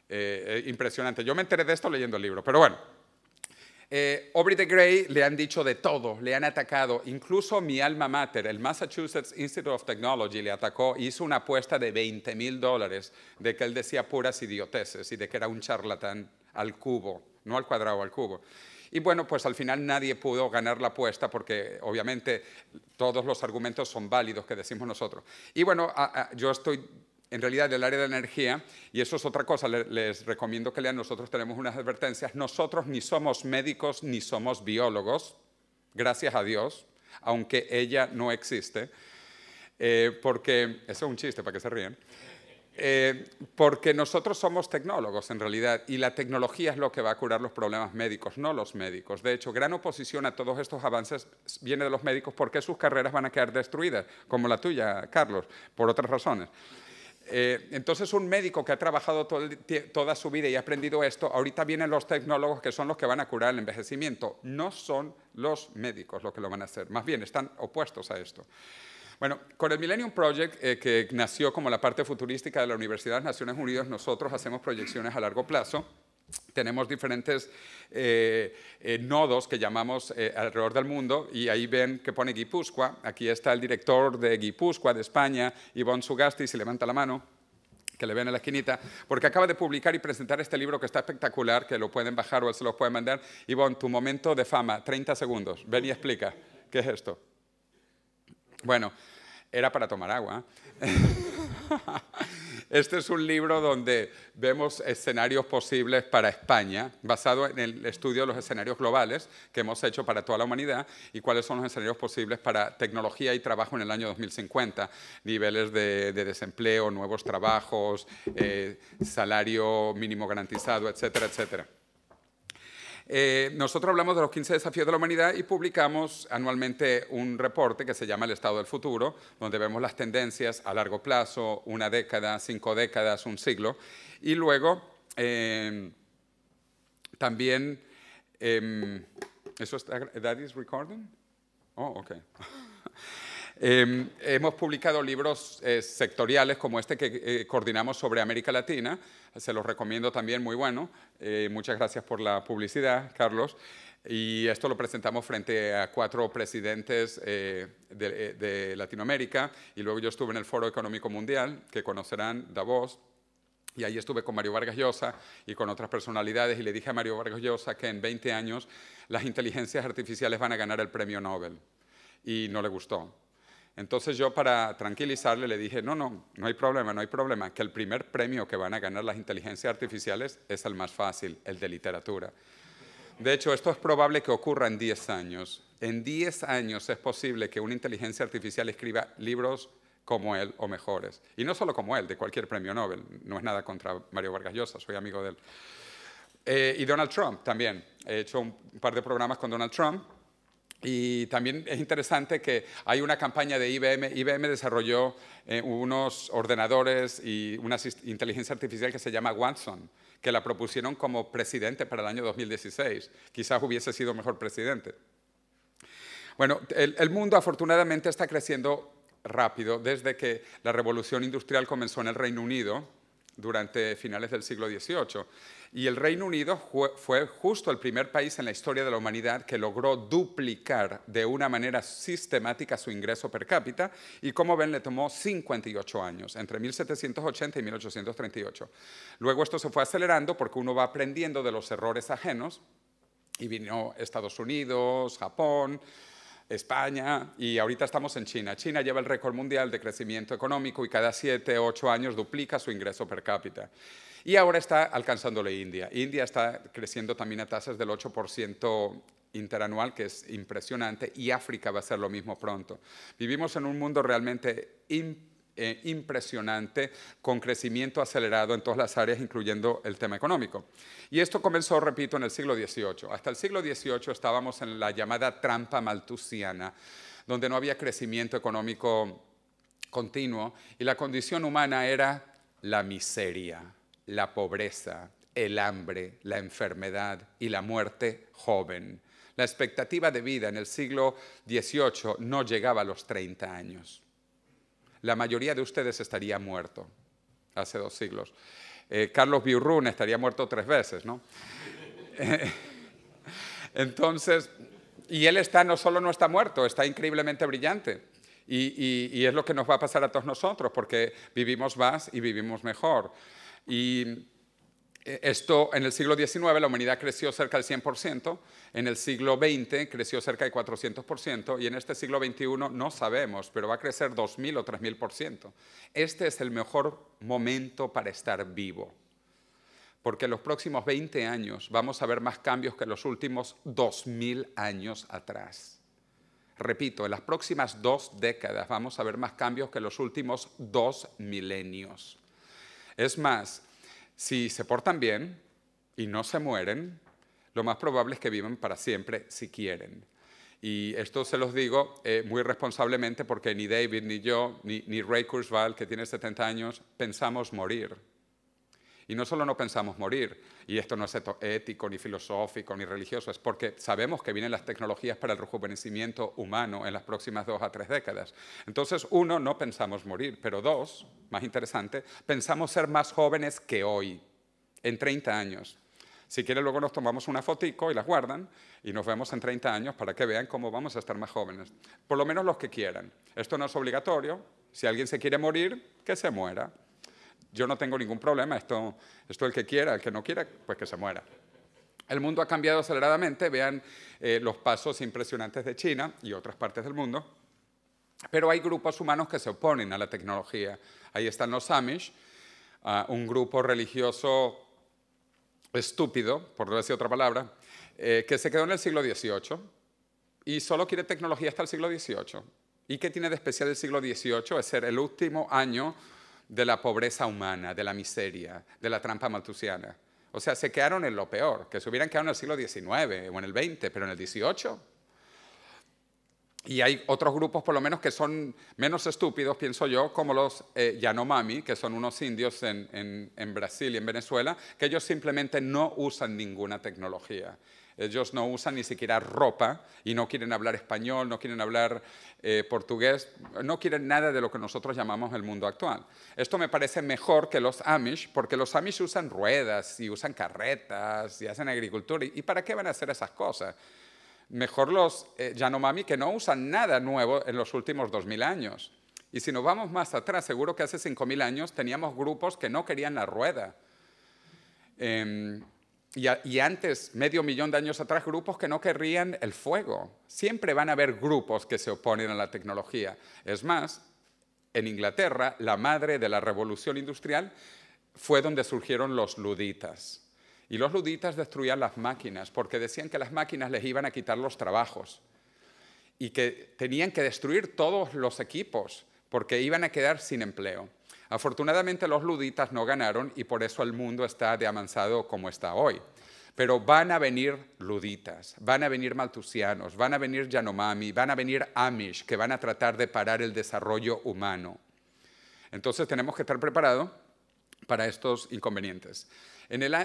Eh, eh, impresionante. Yo me enteré de esto leyendo el libro, pero bueno. Eh, Aubrey de Grey le han dicho de todo, le han atacado, incluso mi alma mater, el Massachusetts Institute of Technology le atacó, e hizo una apuesta de 20 mil dólares de que él decía puras idioteces y de que era un charlatán al cubo, no al cuadrado, al cubo. Y bueno, pues al final nadie pudo ganar la apuesta porque obviamente todos los argumentos son válidos que decimos nosotros. Y bueno, yo estoy en realidad del área de energía, y eso es otra cosa, les recomiendo que lean, nosotros tenemos unas advertencias, nosotros ni somos médicos ni somos biólogos, gracias a Dios, aunque ella no existe, eh, porque, eso es un chiste para que se ríen, eh, porque nosotros somos tecnólogos en realidad y la tecnología es lo que va a curar los problemas médicos, no los médicos. De hecho, gran oposición a todos estos avances viene de los médicos porque sus carreras van a quedar destruidas, como la tuya, Carlos, por otras razones. Eh, entonces, un médico que ha trabajado toda su vida y ha aprendido esto, ahorita vienen los tecnólogos que son los que van a curar el envejecimiento. No son los médicos los que lo van a hacer, más bien están opuestos a esto. Bueno, con el Millennium Project, eh, que nació como la parte futurística de la Universidad de las Naciones Unidas, nosotros hacemos proyecciones a largo plazo. Tenemos diferentes eh, eh, nodos que llamamos alrededor del mundo y ahí ven que pone Guipúzcoa. Aquí está el director de Guipúzcoa de España, Ivonne Sugasti, se levanta la mano que le ven en la esquinita, porque acaba de publicar y presentar este libro que está espectacular, que lo pueden bajar o se lo pueden mandar. Ivonne, tu momento de fama, 30 segundos, ven y explica, ¿qué es esto? Bueno, era para tomar agua. Este es un libro donde vemos escenarios posibles para España, basado en el estudio de los escenarios globales que hemos hecho para toda la humanidad y cuáles son los escenarios posibles para tecnología y trabajo en el año 2050, niveles de, desempleo, nuevos trabajos, eh, salario mínimo garantizado, etcétera, etcétera. Eh, nosotros hablamos de los 15 desafíos de la humanidad y publicamos anualmente un reporte que se llama El Estado del Futuro, donde vemos las tendencias a largo plazo, una década, cinco décadas, un siglo, y luego em, también... Em, ¿Eso está? ¿That recording? Oh, okay. Em, hemos publicado libros eh, sectoriales como este que eh, coordinamos sobre América Latina, se los recomiendo también, muy bueno. Eh, muchas gracias por la publicidad, Carlos. Y esto lo presentamos frente a cuatro presidentes de, de, Latinoamérica. Y luego yo estuve en el Foro Económico Mundial, que conocerán Davos. Y ahí estuve con Mario Vargas Llosa y con otras personalidades y le dije a Mario Vargas Llosa que en 20 años las inteligencias artificiales van a ganar el premio Nobel. Y no le gustó. Entonces yo para tranquilizarle le dije, no, no, no hay problema, no hay problema, que el primer premio que van a ganar las inteligencias artificiales es el más fácil, el de literatura. De hecho, esto es probable que ocurra en 10 años. En 10 años es posible que una inteligencia artificial escriba libros como él o mejores. Y no solo como él, de cualquier premio Nobel. No es nada contra Mario Vargas Llosa, soy amigo de él. Eh, y Donald Trump también. He hecho un par de programas con Donald Trump y también es interesante que hay una campaña de IBM. IBM desarrolló eh, unos ordenadores y una inteligencia artificial que se llama Watson, que la propusieron como presidente para el año 2016. Quizás hubiese sido mejor presidente. Bueno, el mundo afortunadamente está creciendo rápido desde que la revolución industrial comenzó en el Reino Unido durante finales del siglo XVIII. Y el Reino Unido fue justo el primer país en la historia de la humanidad que logró duplicar de una manera sistemática su ingreso per cápita y como ven le tomó 58 años, entre 1780 y 1838. Luego esto se fue acelerando porque uno va aprendiendo de los errores ajenos y vino Estados Unidos, Japón, España y ahorita estamos en China. China lleva el récord mundial de crecimiento económico y cada 7, 8 años duplica su ingreso per cápita. Y ahora está alcanzándole India. India está creciendo también a tasas del 8% interanual, que es impresionante, y África va a hacer lo mismo pronto. Vivimos en un mundo realmente impresionante eh, impresionante, con crecimiento acelerado en todas las áreas, incluyendo el tema económico. Y esto comenzó, repito, en el siglo XVIII. Hasta el siglo XVIII estábamos en la llamada trampa maltusiana, donde no había crecimiento económico continuo y la condición humana era la miseria, la pobreza, el hambre, la enfermedad y la muerte joven. La expectativa de vida en el siglo XVIII no llegaba a los 30 años la mayoría de ustedes estaría muerto hace dos siglos. Eh, Carlos Biurrún estaría muerto tres veces, ¿no? entonces, y él está, no solo no está muerto, está increíblemente brillante. Y, y es lo que nos va a pasar a todos nosotros, porque vivimos más y vivimos mejor. Y esto en el siglo XIX la humanidad creció cerca del 100%, en el siglo XX creció cerca del 400% y en este siglo XXI no sabemos, pero va a crecer 2.000 o 3.000%. Este es el mejor momento para estar vivo, porque en los próximos 20 años vamos a ver más cambios que los últimos 2.000 años atrás. Repito, en las próximas dos décadas vamos a ver más cambios que los últimos dos milenios. Es más, si se portan bien y no se mueren, lo más probable es que vivan para siempre si quieren. Y esto se los digo eh, muy responsablemente porque ni David, ni yo, ni, ni Ray Kurzweil, que tiene 70 años, pensamos morir. Y no solo no pensamos morir, y esto no es ético, ni filosófico, ni religioso, es porque sabemos que vienen las tecnologías para el rejuvenecimiento humano en las próximas dos a tres décadas. Entonces, uno, no pensamos morir, pero dos, más interesante, pensamos ser más jóvenes que hoy, en 30 años. Si quieren, luego nos tomamos una fotico y las guardan y nos vemos en 30 años para que vean cómo vamos a estar más jóvenes. Por lo menos los que quieran. Esto no es obligatorio. Si alguien se quiere morir, que se muera. Yo no tengo ningún problema, esto, esto el que quiera, el que no quiera, pues que se muera. El mundo ha cambiado aceleradamente, vean eh, los pasos impresionantes de China y otras partes del mundo, pero hay grupos humanos que se oponen a la tecnología. Ahí están los Amish, un grupo religioso estúpido, por no decir otra palabra, eh, que se quedó en el siglo XVIII y solo quiere tecnología hasta el siglo XVIII. ¿Y qué tiene de especial el siglo XVIII? Es ser el último año de la pobreza humana, de la miseria, de la trampa maltusiana. O sea, se quedaron en lo peor, que se hubieran quedado en el siglo XIX o en el XX, pero en el XVIII. Y hay otros grupos, por lo menos, que son menos estúpidos, pienso yo, como los eh, Yanomami, que son unos indios en, en Brasil y en Venezuela, que ellos simplemente no usan ninguna tecnología. Ellos no usan ni siquiera ropa y no quieren hablar español, no quieren hablar eh, portugués, no quieren nada de lo que nosotros llamamos el mundo actual. Esto me parece mejor que los Amish, porque los Amish usan ruedas y usan carretas y hacen agricultura. ¿Y para qué van a hacer esas cosas? Mejor los eh, Yanomami que no usan nada nuevo en los últimos 2.000 años. Y si nos vamos más atrás, seguro que hace 5.000 años teníamos grupos que no querían la rueda. Em, y, antes, medio millón de años atrás, grupos que no querrían el fuego. Siempre van a haber grupos que se oponen a la tecnología. Es más, en Inglaterra, la madre de la revolución industrial fue donde surgieron los luditas. Y los luditas destruían las máquinas porque decían que las máquinas les iban a quitar los trabajos y que tenían que destruir todos los equipos porque iban a quedar sin empleo. Afortunadamente los luditas no ganaron y por eso el mundo está de avanzado como está hoy. Pero van a venir luditas, van a venir maltusianos, van a venir Yanomami, van a venir Amish, que van a tratar de parar el desarrollo humano. Entonces tenemos que estar preparados para estos inconvenientes.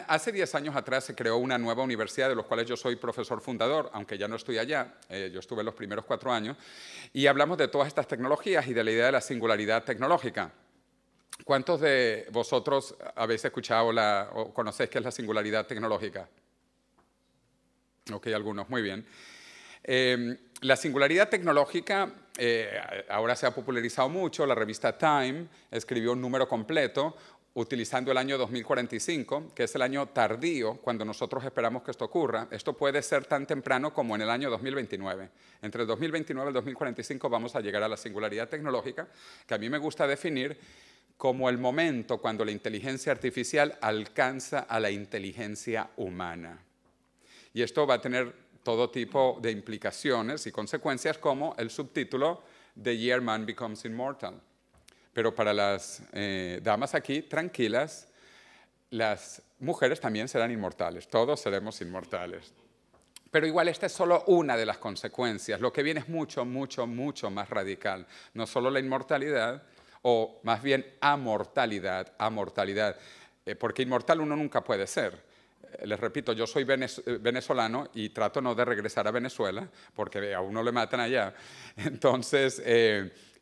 hace 10 años atrás se creó una nueva universidad de los cuales yo soy profesor fundador, aunque ya no estoy allá, eh, yo estuve los primeros cuatro años, y hablamos de todas estas tecnologías y de la idea de la singularidad tecnológica. ¿Cuántos de vosotros habéis escuchado la, o conocéis qué es la singularidad tecnológica? Ok, algunos, muy bien. Em, la singularidad tecnológica eh, ahora se ha popularizado mucho, la revista Time escribió un número completo utilizando el año 2045, que es el año tardío cuando nosotros esperamos que esto ocurra. Esto puede ser tan temprano como en el año 2029. Entre el 2029 y el 2045 vamos a llegar a la singularidad tecnológica, que a mí me gusta definir como el momento cuando la inteligencia artificial alcanza a la inteligencia humana. Y esto va a tener todo tipo de implicaciones y consecuencias como el subtítulo The Year Man Becomes Immortal. Pero para las eh, damas aquí, tranquilas, las mujeres también serán inmortales, todos seremos inmortales. Pero igual esta es solo una de las consecuencias, lo que viene es mucho, mucho, mucho más radical. No solo la inmortalidad, o más bien a mortalidad, amortalidad, amortalidad, eh, porque inmortal uno nunca puede ser. Eh, les repito, yo soy eh, venezolano y trato no de regresar a Venezuela, porque a uno le matan allá. Entonces,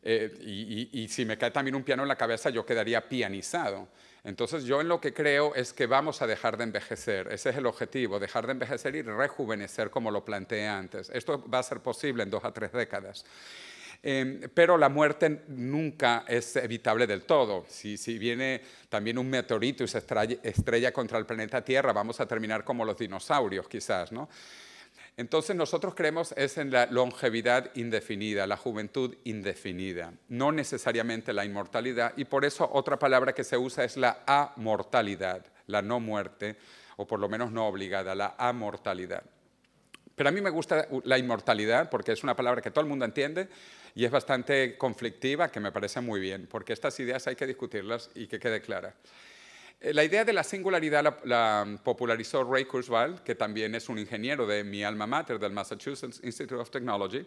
y, y si me cae también un piano en la cabeza, yo quedaría pianizado. Entonces yo en lo que creo es que vamos a dejar de envejecer, ese es el objetivo, dejar de envejecer y rejuvenecer como lo planteé antes. Esto va a ser posible en dos a tres décadas. Em, pero la muerte nunca es evitable del todo. Si, viene también un meteorito y se estrella, estrella, contra el planeta Tierra, vamos a terminar como los dinosaurios quizás, ¿no? Entonces nosotros creemos es en la longevidad indefinida, la juventud indefinida, no necesariamente la inmortalidad, y por eso otra palabra que se usa es la amortalidad, la no muerte, o por lo menos no obligada, la amortalidad. Pero a mí me gusta la inmortalidad porque es una palabra que todo el mundo entiende, y es bastante conflictiva, que me parece muy bien, porque estas ideas hay que discutirlas y que quede clara. Eh, la idea de la singularidad la, popularizó Ray Kurzweil, que también es un ingeniero de mi alma mater, del Massachusetts Institute of Technology,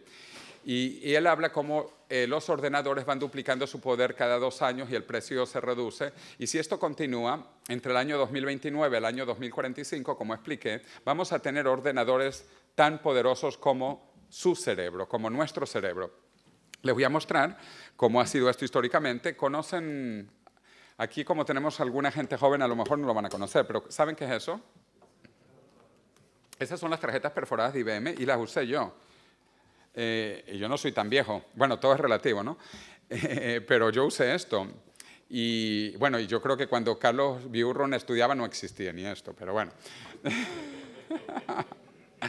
y, él habla cómo eh, los ordenadores van duplicando su poder cada dos años y el precio se reduce, y si esto continúa, entre el año 2029 y el año 2045, como expliqué, vamos a tener ordenadores tan poderosos como su cerebro, como nuestro cerebro. Les voy a mostrar cómo ha sido esto históricamente. ¿Conocen? Aquí como tenemos alguna gente joven, a lo mejor no lo van a conocer, pero ¿saben qué es eso? Esas son las tarjetas perforadas de IBM y las usé yo. Eh, yo no soy tan viejo. Bueno, todo es relativo, ¿no? Eh, pero yo usé esto. Y bueno, yo creo que cuando Carlos Biurron estudiaba no existía ni esto, pero bueno.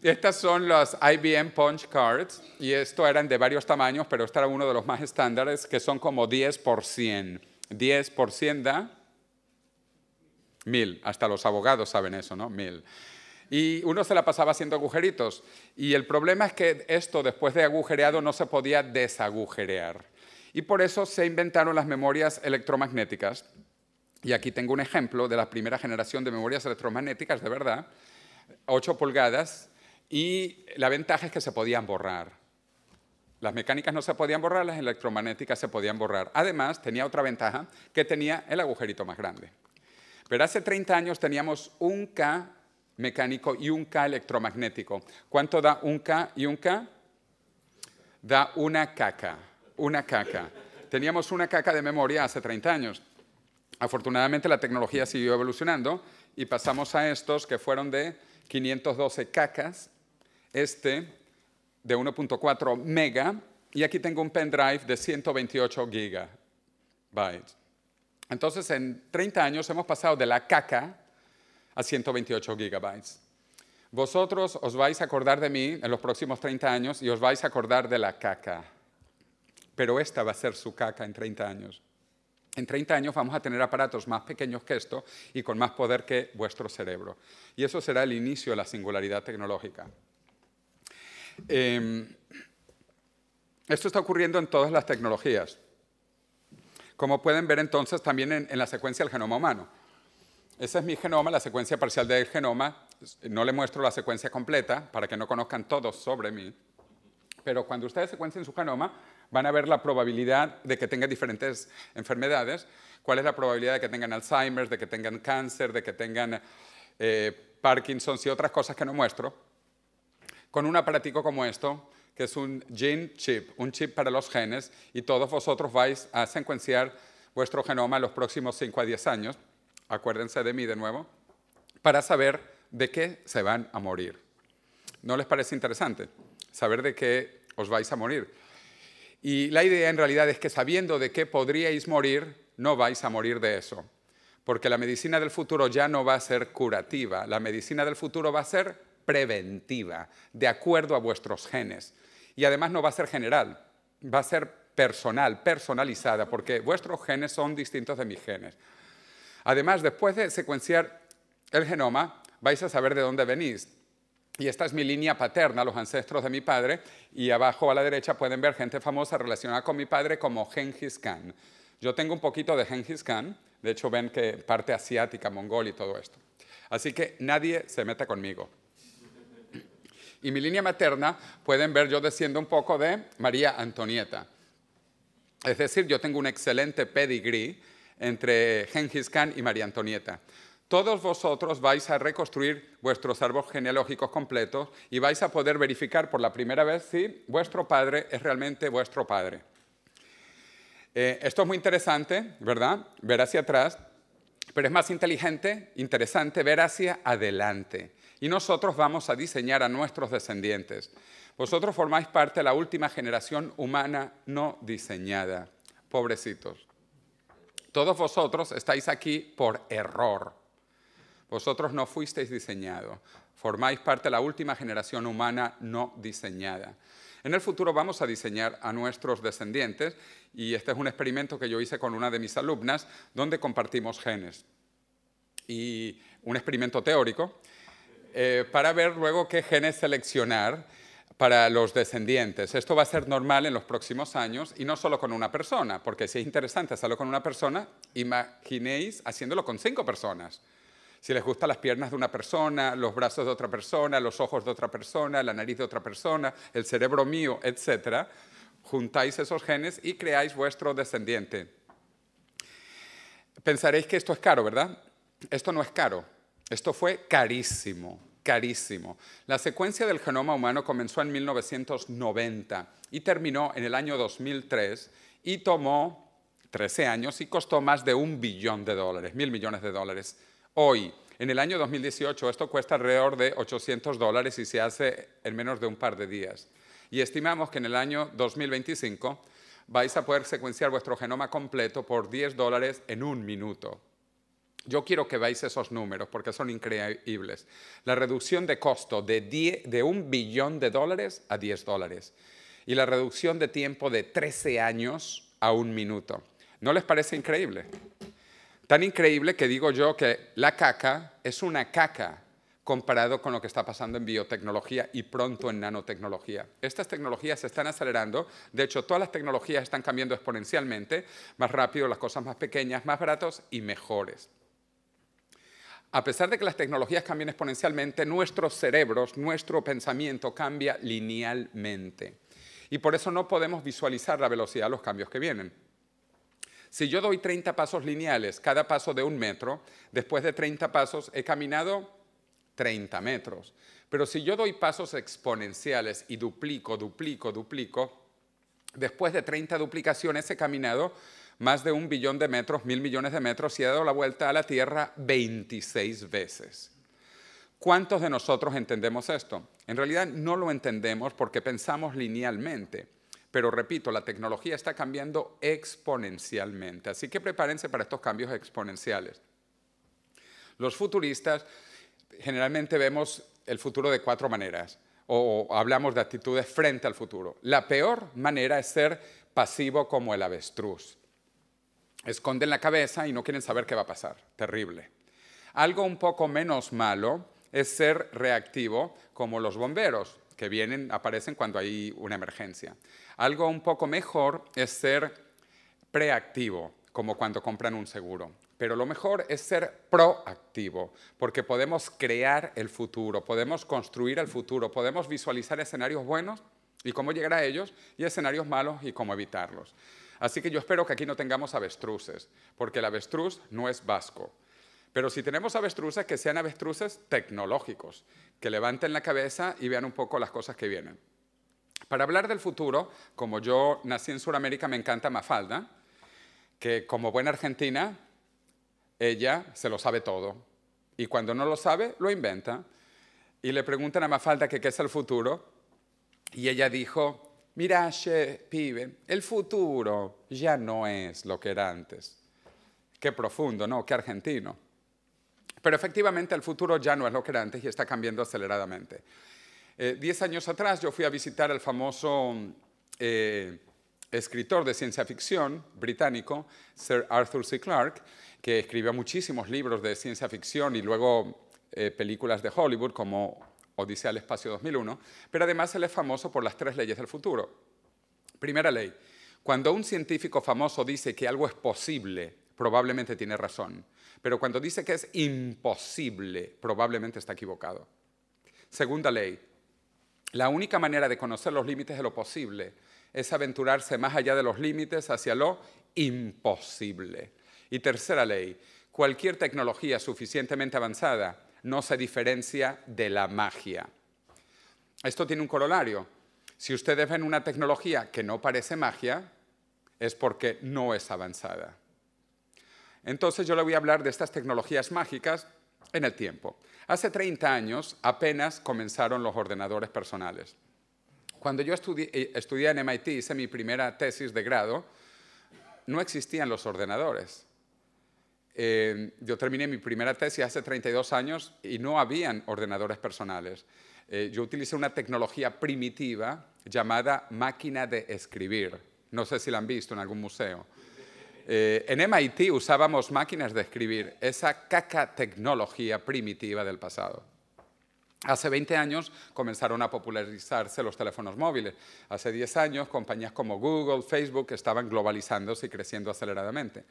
Estas son las IBM Punch Cards y esto eran de varios tamaños, pero este era uno de los más estándares que son como 10 por 100. 10 por 100 da 1000. Hasta los abogados saben eso, ¿no? 1000 y uno se la pasaba haciendo agujeritos. Y el problema es que esto después de agujereado no se podía desagujerear. Y por eso se inventaron las memorias electromagnéticas. Y aquí tengo un ejemplo de la primera generación de memorias electromagnéticas, de verdad, 8 pulgadas, y la ventaja es que se podían borrar. Las mecánicas no se podían borrar, las electromagnéticas se podían borrar. Además, tenía otra ventaja, que tenía el agujerito más grande. Pero hace 30 años teníamos un K mecánico y un K electromagnético. ¿Cuánto da un K y un K? Da una caca, una caca. Teníamos una caca de memoria hace 30 años. Afortunadamente la tecnología siguió evolucionando y pasamos a estos que fueron de 512 cacas este de 1.4 mega, y aquí tengo un pendrive de 128 gigabytes. Entonces, en 30 años hemos pasado de la caca a 128 gigabytes. Vosotros os vais a acordar de mí en los próximos 30 años y os vais a acordar de la caca. Pero esta va a ser su caca en 30 años. En 30 años vamos a tener aparatos más pequeños que esto y con más poder que vuestro cerebro. Y eso será el inicio de la singularidad tecnológica. Em, esto está ocurriendo en todas las tecnologías. Como pueden ver entonces también en, la secuencia del genoma humano. Ese es mi genoma, la secuencia parcial del genoma. No le muestro la secuencia completa para que no conozcan todos sobre mí. Pero cuando ustedes secuencien su genoma, van a ver la probabilidad de que tengan diferentes enfermedades, cuál es la probabilidad de que tengan Alzheimer, de que tengan cáncer, de que tengan eh, Parkinson y otras cosas que no muestro con un aparatico como esto, que es un gene chip, un chip para los genes, y todos vosotros vais a secuenciar vuestro genoma en los próximos 5 a 10 años, acuérdense de mí de nuevo, para saber de qué se van a morir. ¿No les parece interesante saber de qué os vais a morir? Y la idea en realidad es que sabiendo de qué podríais morir, no vais a morir de eso. Porque la medicina del futuro ya no va a ser curativa, la medicina del futuro va a ser preventiva, de acuerdo a vuestros genes. Y además no va a ser general, va a ser personal, personalizada, porque vuestros genes son distintos de mis genes. Además, después de secuenciar el genoma, vais a saber de dónde venís. Y esta es mi línea paterna, los ancestros de mi padre, y abajo a la derecha pueden ver gente famosa relacionada con mi padre como Genghis Khan. Yo tengo un poquito de Genghis Khan, de hecho ven que parte asiática, mongol y todo esto. Así que nadie se meta conmigo. Y mi línea materna, pueden ver, yo desciendo un poco de María Antonieta. Es decir, yo tengo un excelente pedigree entre Genghis Khan y María Antonieta. Todos vosotros vais a reconstruir vuestros árboles genealógicos completos y vais a poder verificar por la primera vez si vuestro padre es realmente vuestro padre. Eh, esto es muy interesante, ¿verdad? Ver hacia atrás pero es más inteligente, interesante ver hacia adelante. Y nosotros vamos a diseñar a nuestros descendientes. Vosotros formáis parte de la última generación humana no diseñada. Pobrecitos. Todos vosotros estáis aquí por error. Vosotros no fuisteis diseñados. Formáis parte de la última generación humana no diseñada. En el futuro vamos a diseñar a nuestros descendientes y este es un experimento que yo hice con una de mis alumnas donde compartimos genes. Y un experimento teórico eh, para ver luego qué genes seleccionar para los descendientes. Esto va a ser normal en los próximos años y no solo con una persona, porque si es interesante hacerlo con una persona, imaginéis haciéndolo con cinco personas. Si les gustan las piernas de una persona, los brazos de otra persona, los ojos de otra persona, la nariz de otra persona, el cerebro mío, etc., juntáis esos genes y creáis vuestro descendiente. Pensaréis que esto es caro, ¿verdad? Esto no es caro. Esto fue carísimo, carísimo. La secuencia del genoma humano comenzó en 1990 y terminó en el año 2003 y tomó 13 años y costó más de un billón de dólares, mil millones de dólares. Hoy, en el año 2018, esto cuesta alrededor de 800 dólares y se hace en menos de un par de días. Y estimamos que en el año 2025 vais a poder secuenciar vuestro genoma completo por 10 dólares en un minuto. Yo quiero que veáis esos números porque son increíbles. La reducción de costo de, un billón de dólares a 10 dólares y la reducción de tiempo de 13 años a un minuto. ¿No les parece increíble? Tan increíble que digo yo que la caca es una caca comparado con lo que está pasando en biotecnología y pronto en nanotecnología. Estas tecnologías se están acelerando, de hecho todas las tecnologías están cambiando exponencialmente, más rápido las cosas más pequeñas, más baratos y mejores. A pesar de que las tecnologías cambian exponencialmente, nuestros cerebros, nuestro pensamiento cambia linealmente. Y por eso no podemos visualizar la velocidad de los cambios que vienen. Si yo doy 30 pasos lineales, cada paso de un metro, después de 30 pasos he caminado 30 metros. Pero si yo doy pasos exponenciales y duplico, duplico, duplico, después de 30 duplicaciones he caminado más de un billón de metros, mil millones de metros y he dado la vuelta a la Tierra 26 veces. ¿Cuántos de nosotros entendemos esto? En realidad no lo entendemos porque pensamos linealmente. Pero repito, la tecnología está cambiando exponencialmente, así que prepárense para estos cambios exponenciales. Los futuristas generalmente vemos el futuro de cuatro maneras o hablamos de actitudes frente al futuro. La peor manera es ser pasivo como el avestruz. Esconden la cabeza y no quieren saber qué va a pasar. Terrible. Algo un poco menos malo es ser reactivo como los bomberos que vienen, aparecen cuando hay una emergencia. Algo un poco mejor es ser preactivo, como cuando compran un seguro. Pero lo mejor es ser proactivo, porque podemos crear el futuro, podemos construir el futuro, podemos visualizar escenarios buenos y cómo llegar a ellos y escenarios malos y cómo evitarlos. Así que yo espero que aquí no tengamos avestruces, porque el avestruz no es vasco. Pero si tenemos avestruces, que sean avestruces tecnológicos, que levanten la cabeza y vean un poco las cosas que vienen. Para hablar del futuro, como yo nací en Sudamérica, me encanta Mafalda, que como buena argentina, ella se lo sabe todo. Y cuando no lo sabe, lo inventa. Y le preguntan a Mafalda que qué es el futuro. Y ella dijo, mira, che, pibe, el futuro ya no es lo que era antes. Qué profundo, ¿no? Qué argentino. Pero efectivamente el futuro ya no es lo que era antes y está cambiando aceleradamente. Eh, diez años atrás yo fui a visitar al famoso eh, escritor de ciencia ficción británico, Sir Arthur C. Clarke, que escribió muchísimos libros de ciencia ficción y luego eh, películas de Hollywood como Odisea al Espacio 2001, pero además él es famoso por las tres leyes del futuro. Primera ley, cuando un científico famoso dice que algo es posible, probablemente tiene razón. Pero cuando dice que es imposible, probablemente está equivocado. Segunda ley, la única manera de conocer los límites de lo posible es aventurarse más allá de los límites hacia lo imposible. Y tercera ley, cualquier tecnología suficientemente avanzada no se diferencia de la magia. Esto tiene un corolario. Si ustedes ven una tecnología que no parece magia, es porque no es avanzada. Entonces yo le voy a hablar de estas tecnologías mágicas en el tiempo. Hace 30 años apenas comenzaron los ordenadores personales. Cuando yo eh, estudié, en MIT, hice mi primera tesis de grado, no existían los ordenadores. Eh, yo terminé mi primera tesis hace 32 años y no habían ordenadores personales. Eh, yo utilicé una tecnología primitiva llamada máquina de escribir. No sé si la han visto en algún museo. Eh, en MIT usábamos máquinas de escribir, esa caca tecnología primitiva del pasado. Hace 20 años comenzaron a popularizarse los teléfonos móviles. Hace 10 años compañías como Google, Facebook estaban globalizándose y creciendo aceleradamente.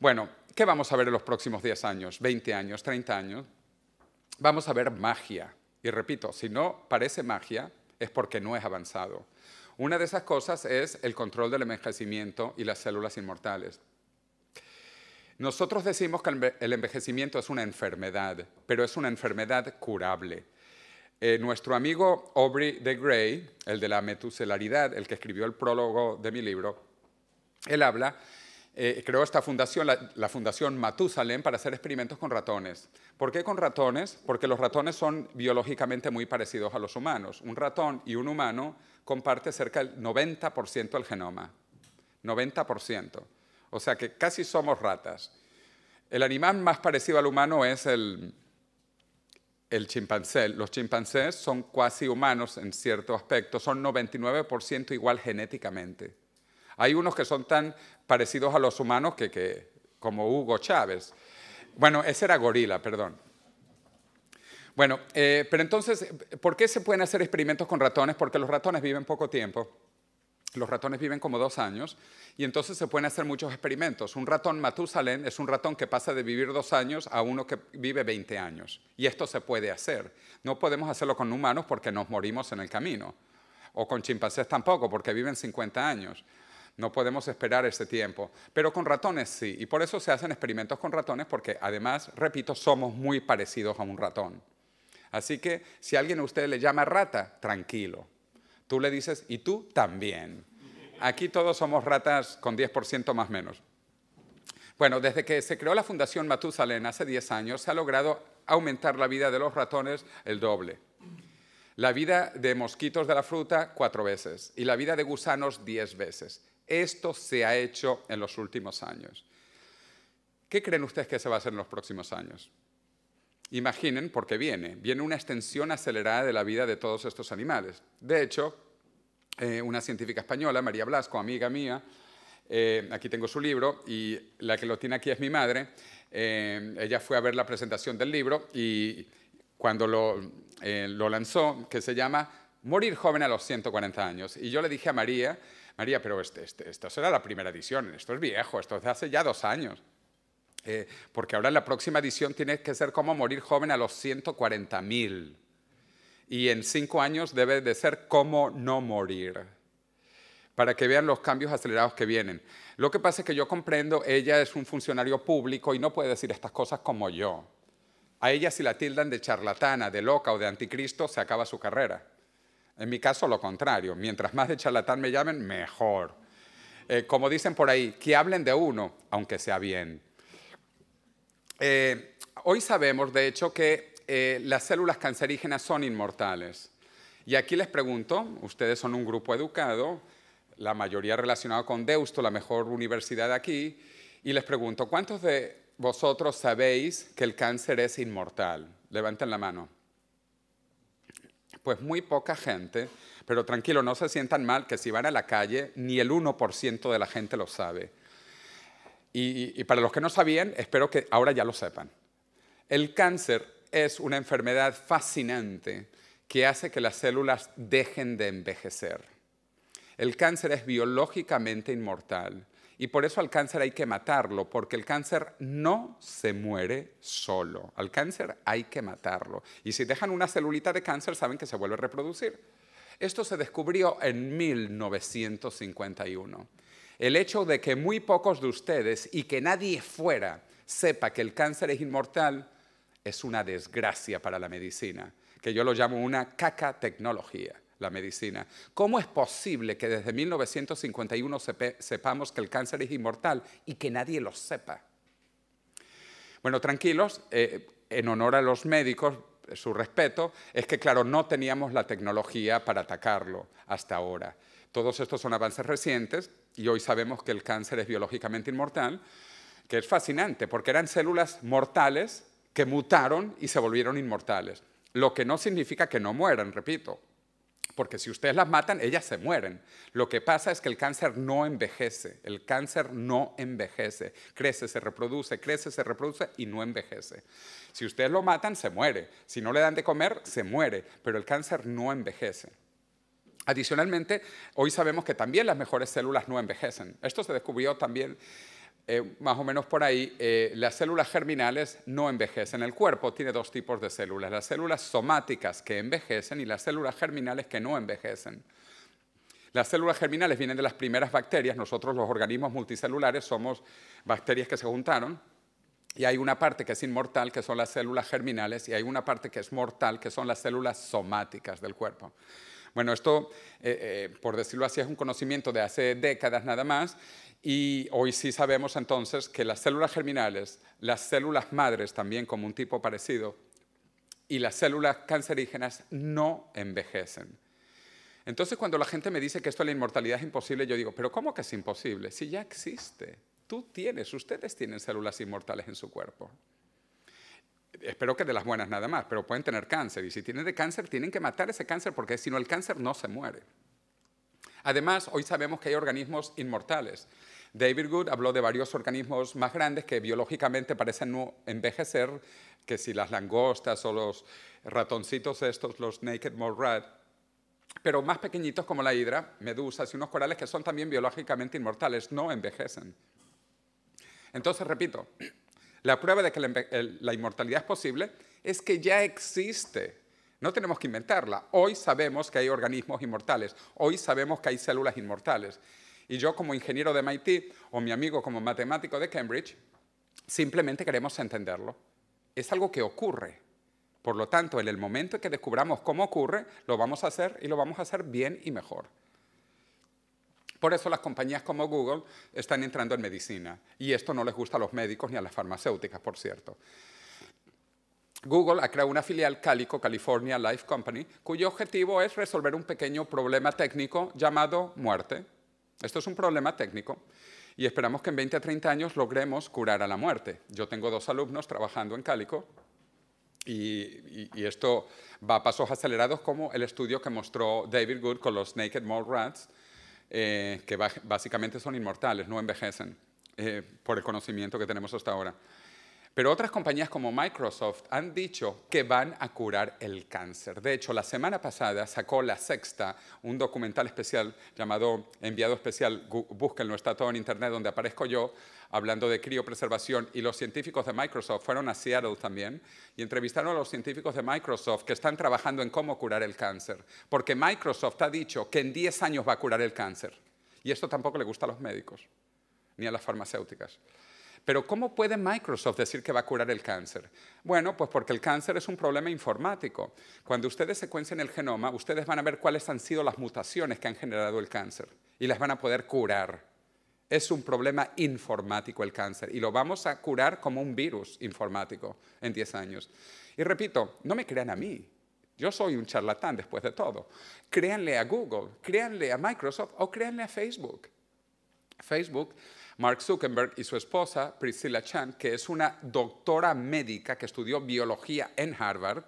Bueno, ¿qué vamos a ver en los próximos 10 años, 20 años, 30 años? Vamos a ver magia. Y repito, si no parece magia, es porque no es avanzado. Una de esas cosas es el control del envejecimiento y las células inmortales. Nosotros decimos que el envejecimiento es una enfermedad, pero es una enfermedad curable. Eh, nuestro amigo Aubrey de Grey, el de la metuselaridad, el que escribió el prólogo de mi libro, él habla eh, creó esta fundación, la, Fundación Matusalem, para hacer experimentos con ratones. ¿Por qué con ratones? Porque los ratones son biológicamente muy parecidos a los humanos. Un ratón y un humano comparte cerca del 90% del genoma. 90%. O sea que casi somos ratas. El animal más parecido al humano es el, el chimpancé. Los chimpancés son casi humanos en cierto aspecto, son 99% igual genéticamente. Hay unos que son tan parecidos a los humanos que, como Hugo Chávez. Bueno, ese era gorila, perdón. Bueno, eh, pero entonces, ¿por qué se pueden hacer experimentos con ratones? Porque los ratones viven poco tiempo. Los ratones viven como dos años y entonces se pueden hacer muchos experimentos. Un ratón Matusalén es un ratón que pasa de vivir dos años a uno que vive 20 años. Y esto se puede hacer. No podemos hacerlo con humanos porque nos morimos en el camino. O con chimpancés tampoco porque viven 50 años. No podemos esperar ese tiempo. Pero con ratones sí. Y por eso se hacen experimentos con ratones porque además, repito, somos muy parecidos a un ratón. Así que si alguien a usted le llama rata, tranquilo. Tú le dices, y tú también. Aquí todos somos ratas con 10% más menos. Bueno, desde que se creó la Fundación Matusalén hace 10 años, se ha logrado aumentar la vida de los ratones el doble. La vida de mosquitos de la fruta, cuatro veces. Y la vida de gusanos, diez veces. Esto se ha hecho en los últimos años. ¿Qué creen ustedes que se va a hacer en los próximos años? Imaginen por qué viene. Viene una extensión acelerada de la vida de todos estos animales. De hecho, eh, una científica española, María Blasco, amiga mía, eh, aquí tengo su libro y la que lo tiene aquí es mi madre, eh, ella fue a ver la presentación del libro y cuando lo, lanzó, que se llama Morir joven a los 140 años. Y yo le dije a María, María, pero este, este esto será la primera edición, esto es viejo, esto hace ya dos años. Eh, porque ahora la próxima edición tiene que ser cómo morir joven a los 140 mil. Y en cinco años debe de ser cómo no morir, para que vean los cambios acelerados que vienen. Lo que pasa es que yo comprendo, ella es un funcionario público y no puede decir estas cosas como yo. A ella si la tildan de charlatana, de loca o de anticristo, se acaba su carrera. En mi caso, lo contrario. Mientras más de charlatán me llamen, mejor. Eh, como dicen por ahí, que hablen de uno, aunque sea bien. Eh, hoy sabemos, de hecho, que eh, las células cancerígenas son inmortales. Y aquí les pregunto, ustedes son un grupo educado, la mayoría relacionado con Deusto, la mejor universidad de aquí, y les pregunto, ¿cuántos de vosotros sabéis que el cáncer es inmortal? Levanten la mano. Pues muy poca gente, pero tranquilo, no se sientan mal que si van a la calle, ni el 1% de la gente lo sabe y, para los que no sabían, espero que ahora ya lo sepan. El cáncer es una enfermedad fascinante que hace que las células dejen de envejecer. El cáncer es biológicamente inmortal y por eso al cáncer hay que matarlo, porque el cáncer no se muere solo. Al cáncer hay que matarlo. Y si dejan una celulita de cáncer, saben que se vuelve a reproducir. Esto se descubrió en 1951. El hecho de que muy pocos de ustedes y que nadie fuera sepa que el cáncer es inmortal es una desgracia para la medicina, que yo lo llamo una caca tecnología, la medicina. ¿Cómo es posible que desde 1951 sepamos que el cáncer es inmortal y que nadie lo sepa? Bueno, tranquilos, eh, en honor a los médicos, su respeto, es que claro, no teníamos la tecnología para atacarlo hasta ahora. Todos estos son avances recientes y hoy sabemos que el cáncer es biológicamente inmortal, que es fascinante, porque eran células mortales que mutaron y se volvieron inmortales. Lo que no significa que no mueran, repito, porque si ustedes las matan, ellas se mueren. Lo que pasa es que el cáncer no envejece, el cáncer no envejece, crece, se reproduce, crece, se reproduce y no envejece. Si ustedes lo matan, se muere, si no le dan de comer, se muere, pero el cáncer no envejece. Adicionalmente, hoy sabemos que también las mejores células no envejecen. Esto se descubrió también eh, más o menos por ahí, eh, las células germinales no envejecen. El cuerpo tiene dos tipos de células, las células somáticas que envejecen y las células germinales que no envejecen. Las células germinales vienen de las primeras bacterias, nosotros los organismos multicelulares somos bacterias que se juntaron y hay una parte que es inmortal, que son las células germinales, y hay una parte que es mortal, que son las células somáticas del cuerpo. Bueno, esto, eh, eh, por decirlo así, es un conocimiento de hace décadas nada más y hoy sí sabemos entonces que las células germinales, las células madres también como un tipo parecido y las células cancerígenas no envejecen. Entonces cuando la gente me dice que esto de la inmortalidad es imposible, yo digo, pero ¿cómo que es imposible? Si ya existe, tú tienes, ustedes tienen células inmortales en su cuerpo espero que de las buenas nada más, pero pueden tener cáncer. Y si tienen de cáncer, tienen que matar ese cáncer porque si no el cáncer no se muere. Además, hoy sabemos que hay organismos inmortales. David Good habló de varios organismos más grandes que biológicamente parecen no envejecer, que si las langostas o los ratoncitos estos, los naked mole rat, pero más pequeñitos como la hidra, medusas y unos corales que son también biológicamente inmortales, no envejecen. Entonces, repito, la prueba de que la, inmortalidad es posible es que ya existe. No tenemos que inventarla. Hoy sabemos que hay organismos inmortales. Hoy sabemos que hay células inmortales. Y yo como ingeniero de MIT o mi amigo como matemático de Cambridge, simplemente queremos entenderlo. Es algo que ocurre. Por lo tanto, en el momento en que descubramos cómo ocurre, lo vamos a hacer y lo vamos a hacer bien y mejor. Por eso las compañías como Google están entrando en medicina. Y esto no les gusta a los médicos ni a las farmacéuticas, por cierto. Google ha creado una filial Calico, California Life Company, cuyo objetivo es resolver un pequeño problema técnico llamado muerte. Esto es un problema técnico y esperamos que en 20 a 30 años logremos curar a la muerte. Yo tengo dos alumnos trabajando en Calico y, esto va a pasos acelerados como el estudio que mostró David Good con los Naked Mole Rats, eh, que básicamente son inmortales, no envejecen, eh, por el conocimiento que tenemos hasta ahora. Pero otras compañías como Microsoft han dicho que van a curar el cáncer. De hecho, la semana pasada sacó La Sexta, un documental especial llamado Enviado Especial, búsquenlo, está todo en internet donde aparezco yo, hablando de criopreservación. Y los científicos de Microsoft fueron a Seattle también y entrevistaron a los científicos de Microsoft que están trabajando en cómo curar el cáncer. Porque Microsoft ha dicho que en 10 años va a curar el cáncer. Y esto tampoco le gusta a los médicos, ni a las farmacéuticas. Pero ¿cómo puede Microsoft decir que va a curar el cáncer? Bueno, pues porque el cáncer es un problema informático. Cuando ustedes secuencien el genoma, ustedes van a ver cuáles han sido las mutaciones que han generado el cáncer y las van a poder curar. Es un problema informático el cáncer y lo vamos a curar como un virus informático en 10 años. Y repito, no me crean a mí. Yo soy un charlatán después de todo. Créanle a Google, créanle a Microsoft o créanle a Facebook. Facebook Mark Zuckerberg y su esposa Priscilla Chan, que es una doctora médica que estudió biología en Harvard,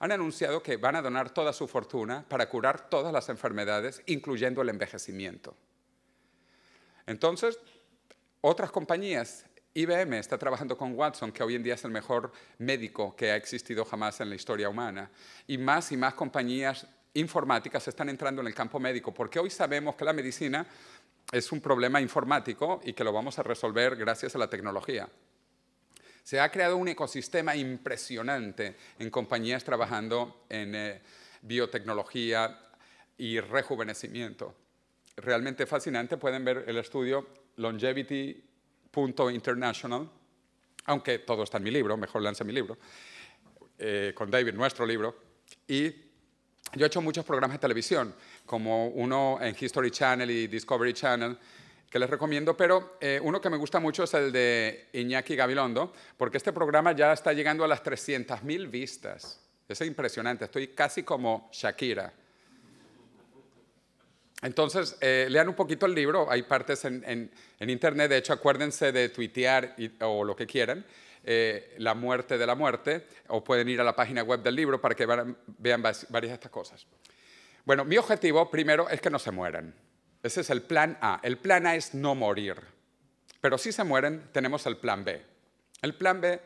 han anunciado que van a donar toda su fortuna para curar todas las enfermedades, incluyendo el envejecimiento. Entonces, otras compañías, IBM está trabajando con Watson, que hoy en día es el mejor médico que ha existido jamás en la historia humana, y más y más compañías informáticas están entrando en el campo médico, porque hoy sabemos que la medicina es un problema informático y que lo vamos a resolver gracias a la tecnología. Se ha creado un ecosistema impresionante en compañías trabajando en eh, biotecnología y rejuvenecimiento. Realmente fascinante, pueden ver el estudio longevity.international, aunque todo está en mi libro, mejor lance mi libro, eh, con David, nuestro libro. Y yo he hecho muchos programas de televisión, como uno en History Channel y Discovery Channel, que les recomiendo, pero eh, uno que me gusta mucho es el de Iñaki Gabilondo, porque este programa ya está llegando a las 300.000 vistas. Es impresionante, estoy casi como Shakira. Entonces, eh, lean un poquito el libro, hay partes en, internet, de hecho acuérdense de tuitear o lo que quieran, eh, La muerte de la muerte, o pueden ir a la página web del libro para que vean varias de estas cosas. Bueno, mi objetivo primero es que no se mueran. Ese es el plan A. El plan A es no morir. Pero si se mueren, tenemos el plan B. El plan B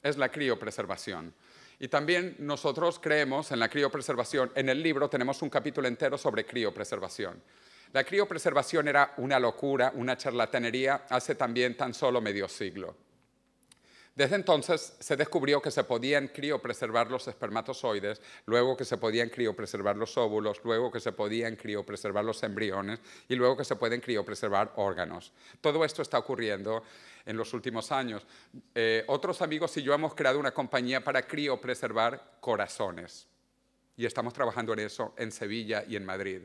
es la criopreservación. Y también nosotros creemos en la criopreservación. En el libro tenemos un capítulo entero sobre criopreservación. La criopreservación era una locura, una charlatanería hace también tan solo medio siglo. Desde entonces se descubrió que se podían criopreservar los espermatozoides, luego que se podían criopreservar los óvulos, luego que se podían criopreservar los embriones y luego que se pueden criopreservar órganos. Todo esto está ocurriendo en los últimos años. Eh, otros amigos y yo hemos creado una compañía para criopreservar corazones y estamos trabajando en eso en Sevilla y en Madrid.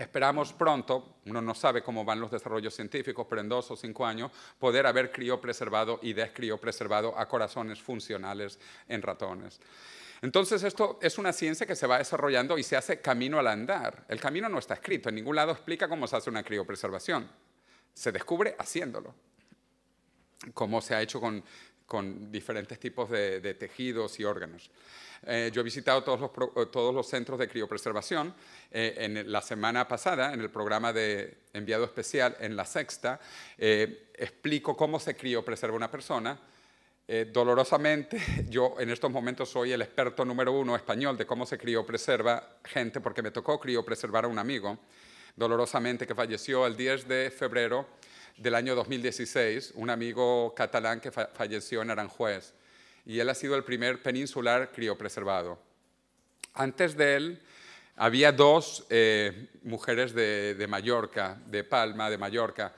Esperamos pronto, uno no sabe cómo van los desarrollos científicos, pero en dos o cinco años poder haber criopreservado y descriopreservado a corazones funcionales en ratones. Entonces esto es una ciencia que se va desarrollando y se hace camino al andar. El camino no está escrito, en ningún lado explica cómo se hace una criopreservación. Se descubre haciéndolo, como se ha hecho con con diferentes tipos de, tejidos y órganos. Eh, yo he visitado todos los, eh, todos los centros de criopreservación. Eh, en la semana pasada, en el programa de enviado especial en la sexta, explico cómo se criopreserva una persona. dolorosamente, yo en estos momentos soy el experto número uno español de cómo se criopreserva gente, porque me tocó criopreservar a un amigo, dolorosamente, que falleció el 10 de febrero del año 2016, un amigo catalán que falleció en Aranjuez, y él ha sido el primer peninsular criopreservado. Antes de él había dos eh, mujeres de, Mallorca, de Palma, de Mallorca,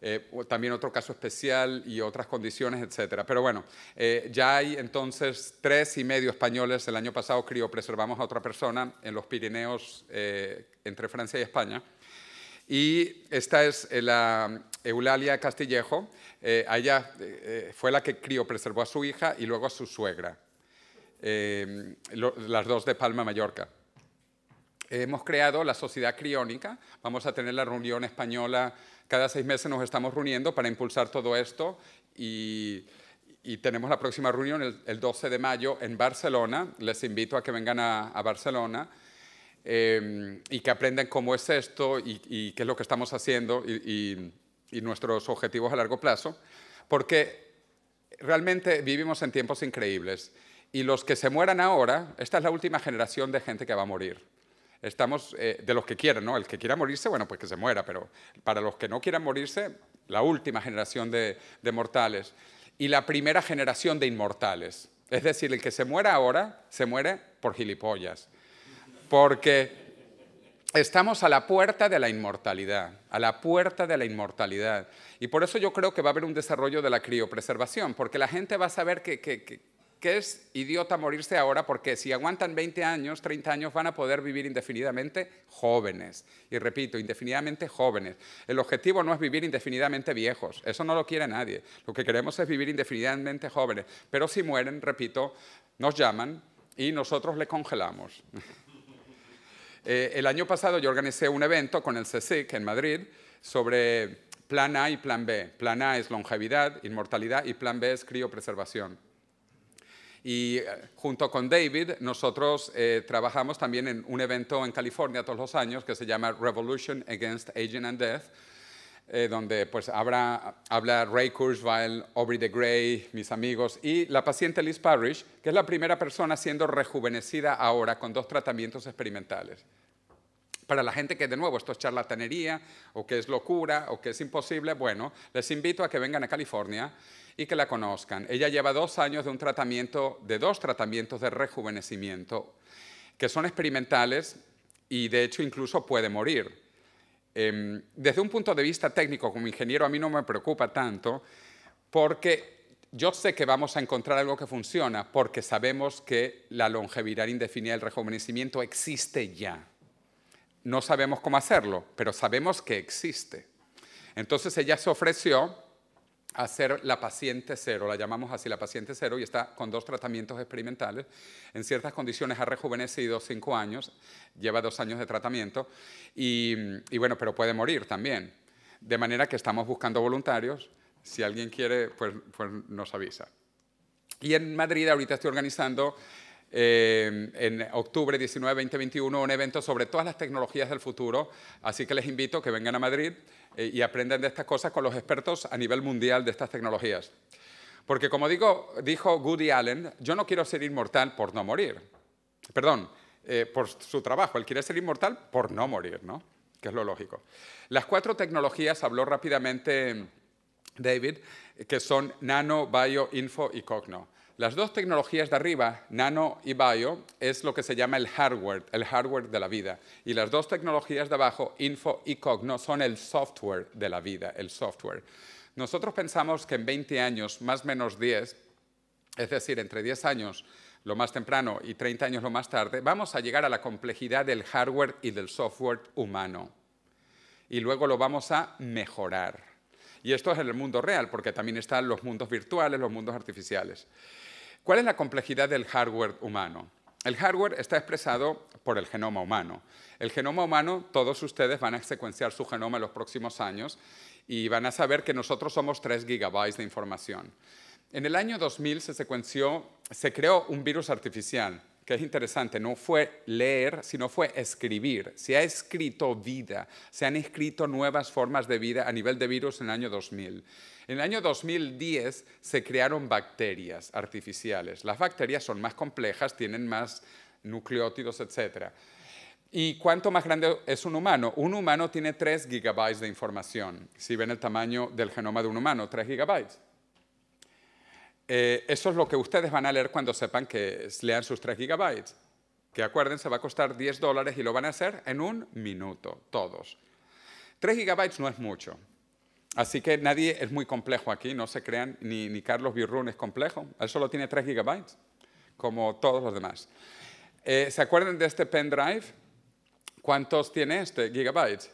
eh, también otro caso especial y otras condiciones, etcétera. Pero bueno, eh, ya hay entonces tres y medio españoles, el año pasado criopreservamos a otra persona en los Pirineos entre Francia y España, y esta es eh, la mm, Eulalia Castillejo. Eh, ella eh, fue la que crió, preservó a su hija y luego a su suegra, em, las dos de Palma, Mallorca. Hemos creado la Sociedad Criónica. Vamos a tener la reunión española. Cada seis meses nos estamos reuniendo para impulsar todo esto y, tenemos la próxima reunión el, 12 de mayo en Barcelona. Les invito a que vengan a Barcelona. Em, y que aprendan cómo es esto y, qué es lo que estamos haciendo y, nuestros objetivos a largo plazo, porque realmente vivimos en tiempos increíbles y los que se mueran ahora, esta es la última generación de gente que va a morir estamos eh, de los que quieran, ¿no? El que quiera morirse, bueno, pues que se muera, pero para los que no quieran morirse, la última generación de, mortales y la primera generación de inmortales. Es decir, el que se muera ahora, se muere por gilipollas porque estamos a la puerta de la inmortalidad, a la puerta de la inmortalidad. Y por eso yo creo que va a haber un desarrollo de la criopreservación, porque la gente va a saber que, es idiota morirse ahora, porque si aguantan 20 años, 30 años, van a poder vivir indefinidamente jóvenes. Y repito, indefinidamente jóvenes. El objetivo no es vivir indefinidamente viejos, eso no lo quiere nadie. Lo que queremos es vivir indefinidamente jóvenes. Pero si mueren, repito, nos llaman y nosotros le congelamos. Eh, el año pasado yo organicé un evento con el CSIC en Madrid sobre plan A y plan B. Plan A es longevidad, inmortalidad y plan B es criopreservación. Y eh, junto con David, nosotros eh, trabajamos también en un evento en California todos los años que se llama Revolution Against Aging and Death, eh, donde pues, habla Ray Kurzweil, Aubrey de Grey, mis amigos, y la paciente Liz Parrish, que es la primera persona siendo rejuvenecida ahora con dos tratamientos experimentales. Para la gente que, de nuevo, esto es charlatanería, o que es locura, o que es imposible, bueno, les invito a que vengan a California y que la conozcan. Ella lleva dos años de un tratamiento, de dos tratamientos de rejuvenecimiento, que son experimentales y, de hecho, incluso puede morir. Em, desde un punto de vista técnico, como ingeniero, a mí no me preocupa tanto porque yo sé que vamos a encontrar algo que funciona porque sabemos que la longevidad indefinida, el rejuvenecimiento existe ya. No sabemos cómo hacerlo, pero sabemos que existe. Entonces ella se ofreció a ser la paciente cero, la llamamos así la paciente cero, y está con dos tratamientos experimentales. En ciertas condiciones ha rejuvenecido cinco años, lleva dos años de tratamiento, y, bueno, pero puede morir también. De manera que estamos buscando voluntarios, si alguien quiere, pues, pues nos avisa. Y en Madrid ahorita estoy organizando eh, en octubre 19, 2021 un evento sobre todas las tecnologías del futuro, así que les invito a que vengan a Madrid. Eh, y aprenden de estas cosas con los expertos a nivel mundial de estas tecnologías. Porque como digo, dijo goody Allen, yo no quiero ser inmortal por no morir. Perdón, eh, por su trabajo. Él quiere ser inmortal por no morir, ¿no? Que es lo lógico. Las cuatro tecnologías, habló rápidamente David, que son nano, bio, info y cogno. Las dos tecnologías de arriba, nano y bio, es lo que se llama el hardware, el hardware de la vida. Y las dos tecnologías de abajo, info y cogno, son el software de la vida, el software. Nosotros pensamos que en 20 años, más o menos 10, es decir, entre 10 años lo más temprano y 30 años lo más tarde, vamos a llegar a la complejidad del hardware y del software humano. Y luego lo vamos a mejorar. Y esto es en el mundo real, porque también están los mundos virtuales, los mundos artificiales. ¿Cuál es la complejidad del hardware humano? El hardware está expresado por el genoma humano. El genoma humano, todos ustedes van a secuenciar su genoma en los próximos años y van a saber que nosotros somos 3 gigabytes de información. En el año 2000 se secuenció, se creó un virus artificial que es interesante, no fue leer, sino fue escribir. Se ha escrito vida, se han escrito nuevas formas de vida a nivel de virus en el año 2000. En el año 2010 se crearon bacterias artificiales. Las bacterias son más complejas, tienen más nucleótidos, etc. ¿Y cuánto más grande es un humano? Un humano tiene 3 gigabytes de información. Si ven el tamaño del genoma de un humano, 3 gigabytes. Eh, eso es lo que ustedes van a leer cuando sepan que lean sus 3 gigabytes. Que se va a costar 10 dólares y lo van a hacer en un minuto, todos. 3 gigabytes no es mucho. Así que nadie es muy complejo aquí, no se crean, ni, Carlos Birrun es complejo. Él solo tiene 3 gigabytes, como todos los demás. Eh, ¿Se acuerdan de este pendrive? ¿Cuántos tiene este gigabytes?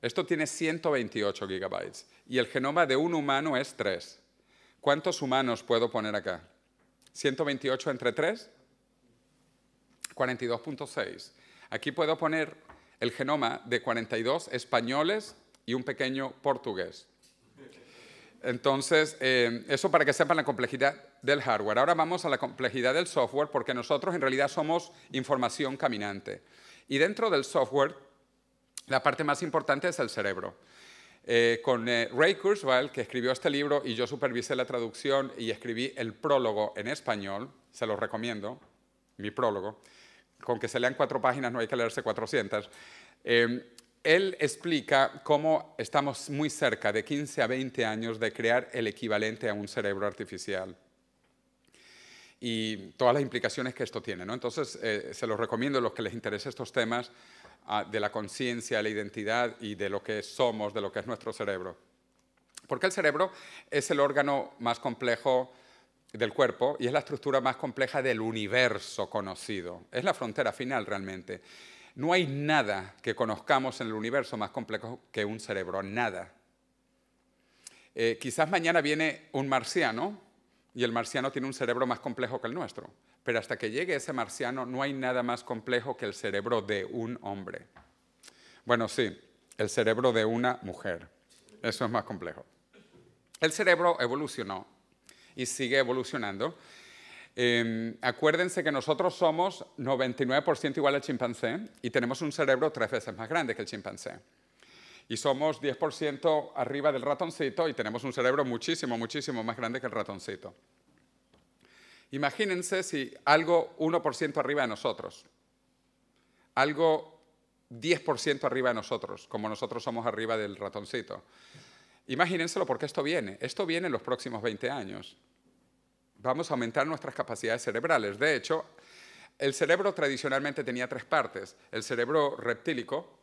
Esto tiene 128 gigabytes y el genoma de un humano es 3. ¿Cuántos humanos puedo poner acá? 128 entre 3, 42.6. Aquí puedo poner el genoma de 42 españoles y un pequeño portugués. Entonces, eh, eso para que sepan la complejidad del hardware. Ahora vamos a la complejidad del software porque nosotros en realidad somos información caminante. Y dentro del software, la parte más importante es el cerebro. Eh, con eh, Ray Kurzweil, que escribió este libro y yo supervisé la traducción y escribí el prólogo en español, se los recomiendo, mi prólogo, con que se lean cuatro páginas, no hay que leerse 400. Em, él explica cómo estamos muy cerca de 15 a 20 años de crear el equivalente a un cerebro artificial y todas las implicaciones que esto tiene. Entonces, eh, se los recomiendo a los que les interesen estos temas de la conciencia, la identidad y de lo que somos, de lo que es nuestro cerebro. Porque el cerebro es el órgano más complejo del cuerpo y es la estructura más compleja del universo conocido. Es la frontera final realmente. No hay nada que conozcamos en el universo más complejo que un cerebro, nada. Eh, quizás mañana viene un marciano y el marciano tiene un cerebro más complejo que el nuestro. Pero hasta que llegue ese marciano no hay nada más complejo que el cerebro de un hombre. Bueno, sí, el cerebro de una mujer. Eso es más complejo. El cerebro evolucionó y sigue evolucionando. Em, acuérdense que nosotros somos 99% igual al chimpancé y tenemos un cerebro tres veces más grande que el chimpancé y somos 10% arriba del ratoncito y tenemos un cerebro muchísimo, muchísimo más grande que el ratoncito. Imagínense si algo 1% arriba de nosotros, algo 10% arriba de nosotros, como nosotros somos arriba del ratoncito. Imagínenselo porque esto viene, esto viene en los próximos 20 años. Vamos a aumentar nuestras capacidades cerebrales. De hecho, el cerebro tradicionalmente tenía tres partes, el cerebro reptílico,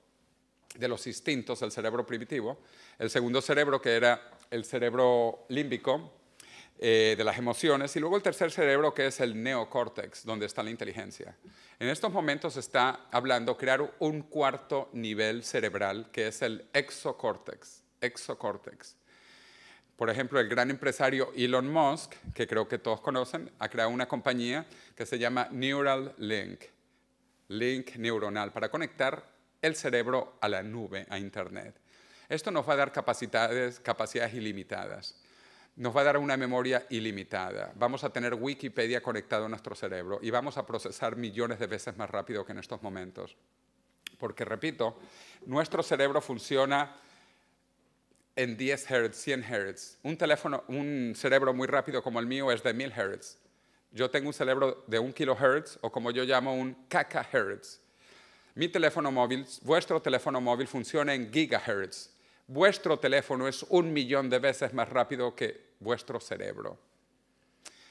de los instintos, el cerebro primitivo, el segundo cerebro que era el cerebro límbico eh, de las emociones y luego el tercer cerebro que es el neocórtex, donde está la inteligencia. En estos momentos se está hablando crear un cuarto nivel cerebral que es el exocórtex, exocórtex. Por ejemplo, el gran empresario Elon Musk, que creo que todos conocen, ha creado una compañía que se llama Neural Link, link neuronal, para conectar el cerebro a la nube, a Internet. Esto nos va a dar capacidades, capacidades ilimitadas. Nos va a dar una memoria ilimitada. Vamos a tener Wikipedia conectado a nuestro cerebro y vamos a procesar millones de veces más rápido que en estos momentos. Porque, repito, nuestro cerebro funciona en 10 Hz, 100 Hz. Un, un cerebro muy rápido como el mío es de 1000 Hz. Yo tengo un cerebro de 1 kHz o como yo llamo un caca Hz mi teléfono móvil, vuestro teléfono móvil funciona en gigahertz. Vuestro teléfono es un millón de veces más rápido que vuestro cerebro.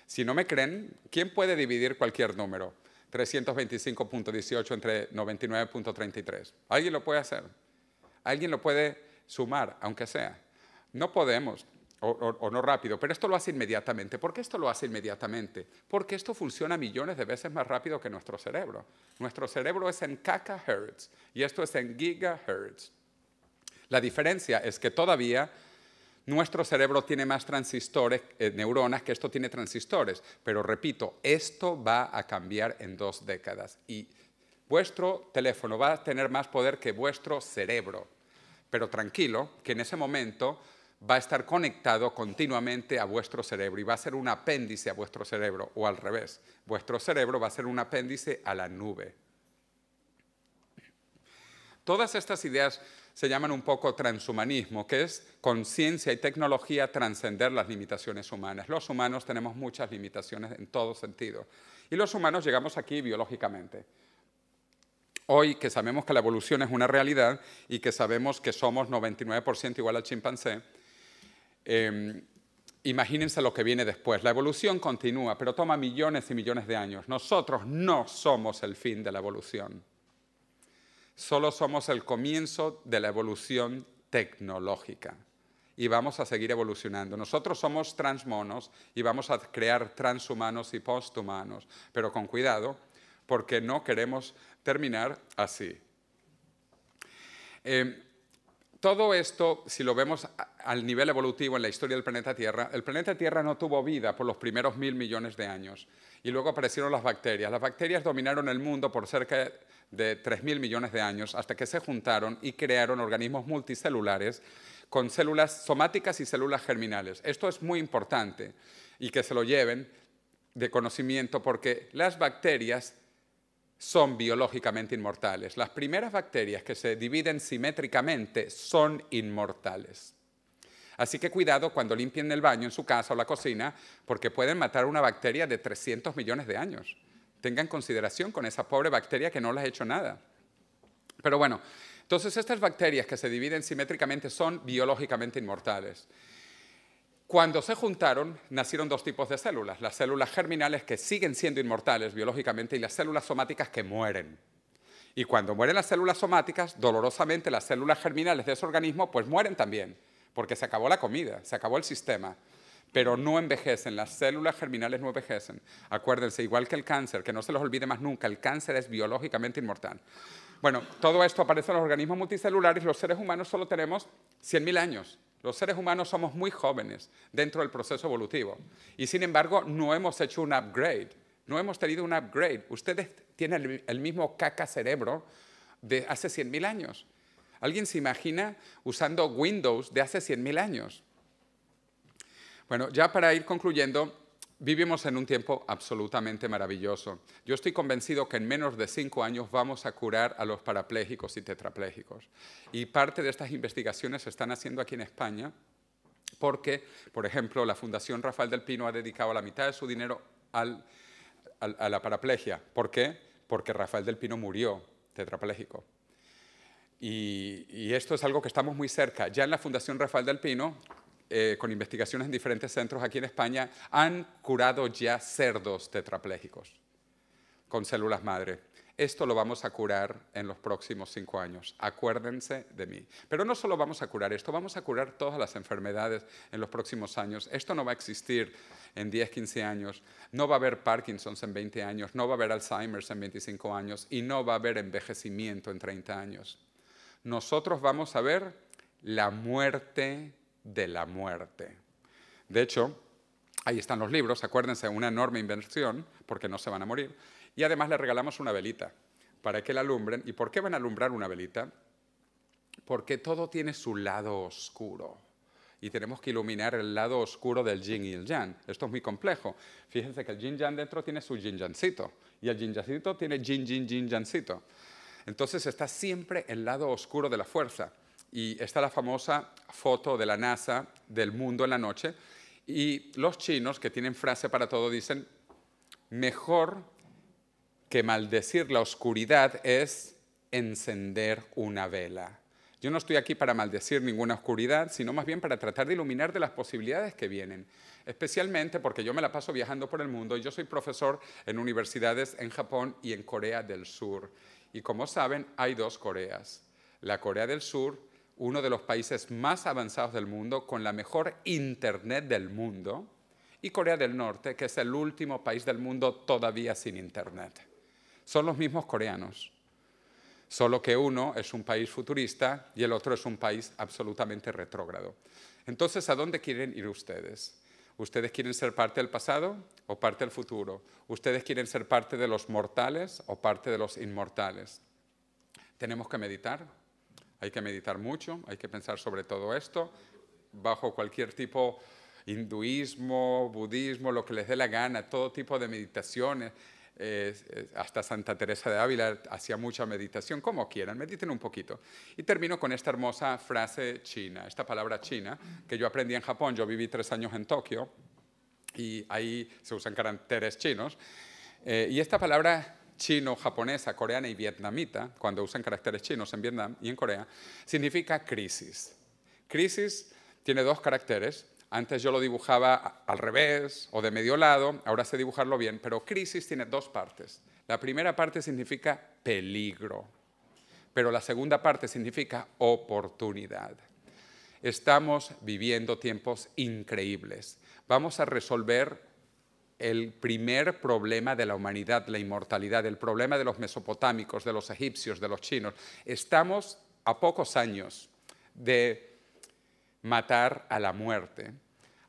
Si no me creen, ¿quién puede dividir cualquier número? 325.18 entre 99.33. ¿Alguien lo puede hacer? ¿Alguien lo puede sumar, aunque sea? No podemos o, no rápido, pero esto lo hace inmediatamente. ¿Por qué esto lo hace inmediatamente? Porque esto funciona millones de veces más rápido que nuestro cerebro. Nuestro cerebro es en cacahertz y esto es en gigahertz. La diferencia es que todavía nuestro cerebro tiene más transistores, eh, neuronas, que esto tiene transistores. Pero repito, esto va a cambiar en dos décadas y vuestro teléfono va a tener más poder que vuestro cerebro. Pero tranquilo, que en ese momento va a estar conectado continuamente a vuestro cerebro y va a ser un apéndice a vuestro cerebro o al revés. Vuestro cerebro va a ser un apéndice a la nube. Todas estas ideas se llaman un poco transhumanismo, que es con ciencia y tecnología trascender las limitaciones humanas. Los humanos tenemos muchas limitaciones en todo sentido. Y los humanos llegamos aquí biológicamente. Hoy que sabemos que la evolución es una realidad y que sabemos que somos 99% igual al chimpancé, Em, imagínense lo que viene después. La evolución continúa, pero toma millones y millones de años. Nosotros no somos el fin de la evolución. Solo somos el comienzo de la evolución tecnológica. Y vamos a seguir evolucionando. Nosotros somos transmonos y vamos a crear transhumanos y posthumanos, pero con cuidado, porque no queremos terminar así. Em, todo esto, si lo vemos al nivel evolutivo en la historia del planeta Tierra, el planeta Tierra no tuvo vida por los primeros mil millones de años y luego aparecieron las bacterias. Las bacterias dominaron el mundo por cerca de mil millones de años hasta que se juntaron y crearon organismos multicelulares con células somáticas y células germinales. Esto es muy importante y que se lo lleven de conocimiento porque las bacterias son biológicamente inmortales. Las primeras bacterias que se dividen simétricamente son inmortales. Así que cuidado cuando limpien el baño en su casa o la cocina, porque pueden matar una bacteria de 300 millones de años. Tengan consideración con esa pobre bacteria que no les ha hecho nada. Pero bueno, entonces estas bacterias que se dividen simétricamente son biológicamente inmortales. Cuando se juntaron, nacieron dos tipos de células, las células germinales que siguen siendo inmortales biológicamente y las células somáticas que mueren. Y cuando mueren las células somáticas, dolorosamente las células germinales de ese organismo pues mueren también, porque se acabó la comida, se acabó el sistema pero no envejecen, las células germinales no envejecen. Acuérdense, igual que el cáncer, que no se los olvide más nunca, el cáncer es biológicamente inmortal. Bueno, todo esto aparece en los organismos multicelulares, los seres humanos solo tenemos 100.000 años. Los seres humanos somos muy jóvenes dentro del proceso evolutivo y sin embargo no hemos hecho un upgrade, no hemos tenido un upgrade. Ustedes tienen el mismo caca cerebro de hace 100.000 años. ¿Alguien se imagina usando Windows de hace 100.000 años? Bueno, ya para ir concluyendo, Vivimos en un tiempo absolutamente maravilloso. Yo estoy convencido que en menos de cinco años vamos a curar a los parapléjicos y tetrapléjicos. Y parte de estas investigaciones se están haciendo aquí en España porque, por ejemplo, la Fundación Rafael del Pino ha dedicado la mitad de su dinero a la paraplegia. ¿Por qué? Porque Rafael del Pino murió tetrapléjico. y esto es algo que estamos muy cerca. Ya en la Fundación Rafael del Pino eh, con investigaciones en diferentes centros aquí en España, han curado ya cerdos tetraplégicos con células madre. Esto lo vamos a curar en los próximos cinco años. Acuérdense de mí. Pero no solo vamos a curar esto, vamos a curar todas las enfermedades en los próximos años. Esto no va a existir en 10, 15 años. No va a haber Parkinson's en 20 años, no va a haber Alzheimer's en 25 años y no va a haber envejecimiento en 30 años. Nosotros vamos a ver la muerte de la muerte. De hecho, ahí están los libros, acuérdense, una enorme inversión, porque no se van a morir. Y además le regalamos una velita para que la alumbren. ¿Y por qué van a alumbrar una velita? Porque todo tiene su lado oscuro. Y tenemos que iluminar el lado oscuro del yin y el yang. Esto es muy complejo. Fíjense que el yin yang dentro tiene su yin yangcito. Y el yin yangcito tiene yin yin yin yangcito. Entonces está siempre el lado oscuro de la fuerza. Y está la famosa foto de la NASA del mundo en la noche. Y los chinos, que tienen frase para todo, dicen, mejor que maldecir la oscuridad es encender una vela. Yo no estoy aquí para maldecir ninguna oscuridad, sino más bien para tratar de iluminar de las posibilidades que vienen, especialmente porque yo me la paso viajando por el mundo y yo soy profesor en universidades en Japón y en Corea del Sur. Y como saben, hay dos Coreas, la Corea del Sur uno de los países más avanzados del mundo, con la mejor Internet del mundo, y Corea del Norte, que es el último país del mundo todavía sin Internet. Son los mismos coreanos, solo que uno es un país futurista y el otro es un país absolutamente retrógrado. Entonces, ¿a dónde quieren ir ustedes? ¿Ustedes quieren ser parte del pasado o parte del futuro? ¿Ustedes quieren ser parte de los mortales o parte de los inmortales? Tenemos que meditar, hay que meditar mucho, hay que pensar sobre todo esto, bajo cualquier tipo, hinduismo, budismo, lo que les dé la gana, todo tipo de meditaciones. hasta Santa Teresa de Ávila hacía mucha meditación, como quieran, mediten un poquito. Y termino con esta hermosa frase china, esta palabra china, que yo aprendí en Japón, yo viví tres años en Tokio y ahí se usan caracteres chinos. Eh, y esta palabra chino, japonesa, coreana y vietnamita, cuando usan caracteres chinos en Vietnam y en Corea, significa crisis. Crisis tiene dos caracteres. Antes yo lo dibujaba al revés o de medio lado, ahora sé dibujarlo bien, pero crisis tiene dos partes. La primera parte significa peligro, pero la segunda parte significa oportunidad. Estamos viviendo tiempos increíbles. Vamos a resolver el primer problema de la humanidad, la inmortalidad, el problema de los mesopotámicos, de los egipcios, de los chinos. Estamos a pocos años de matar a la muerte.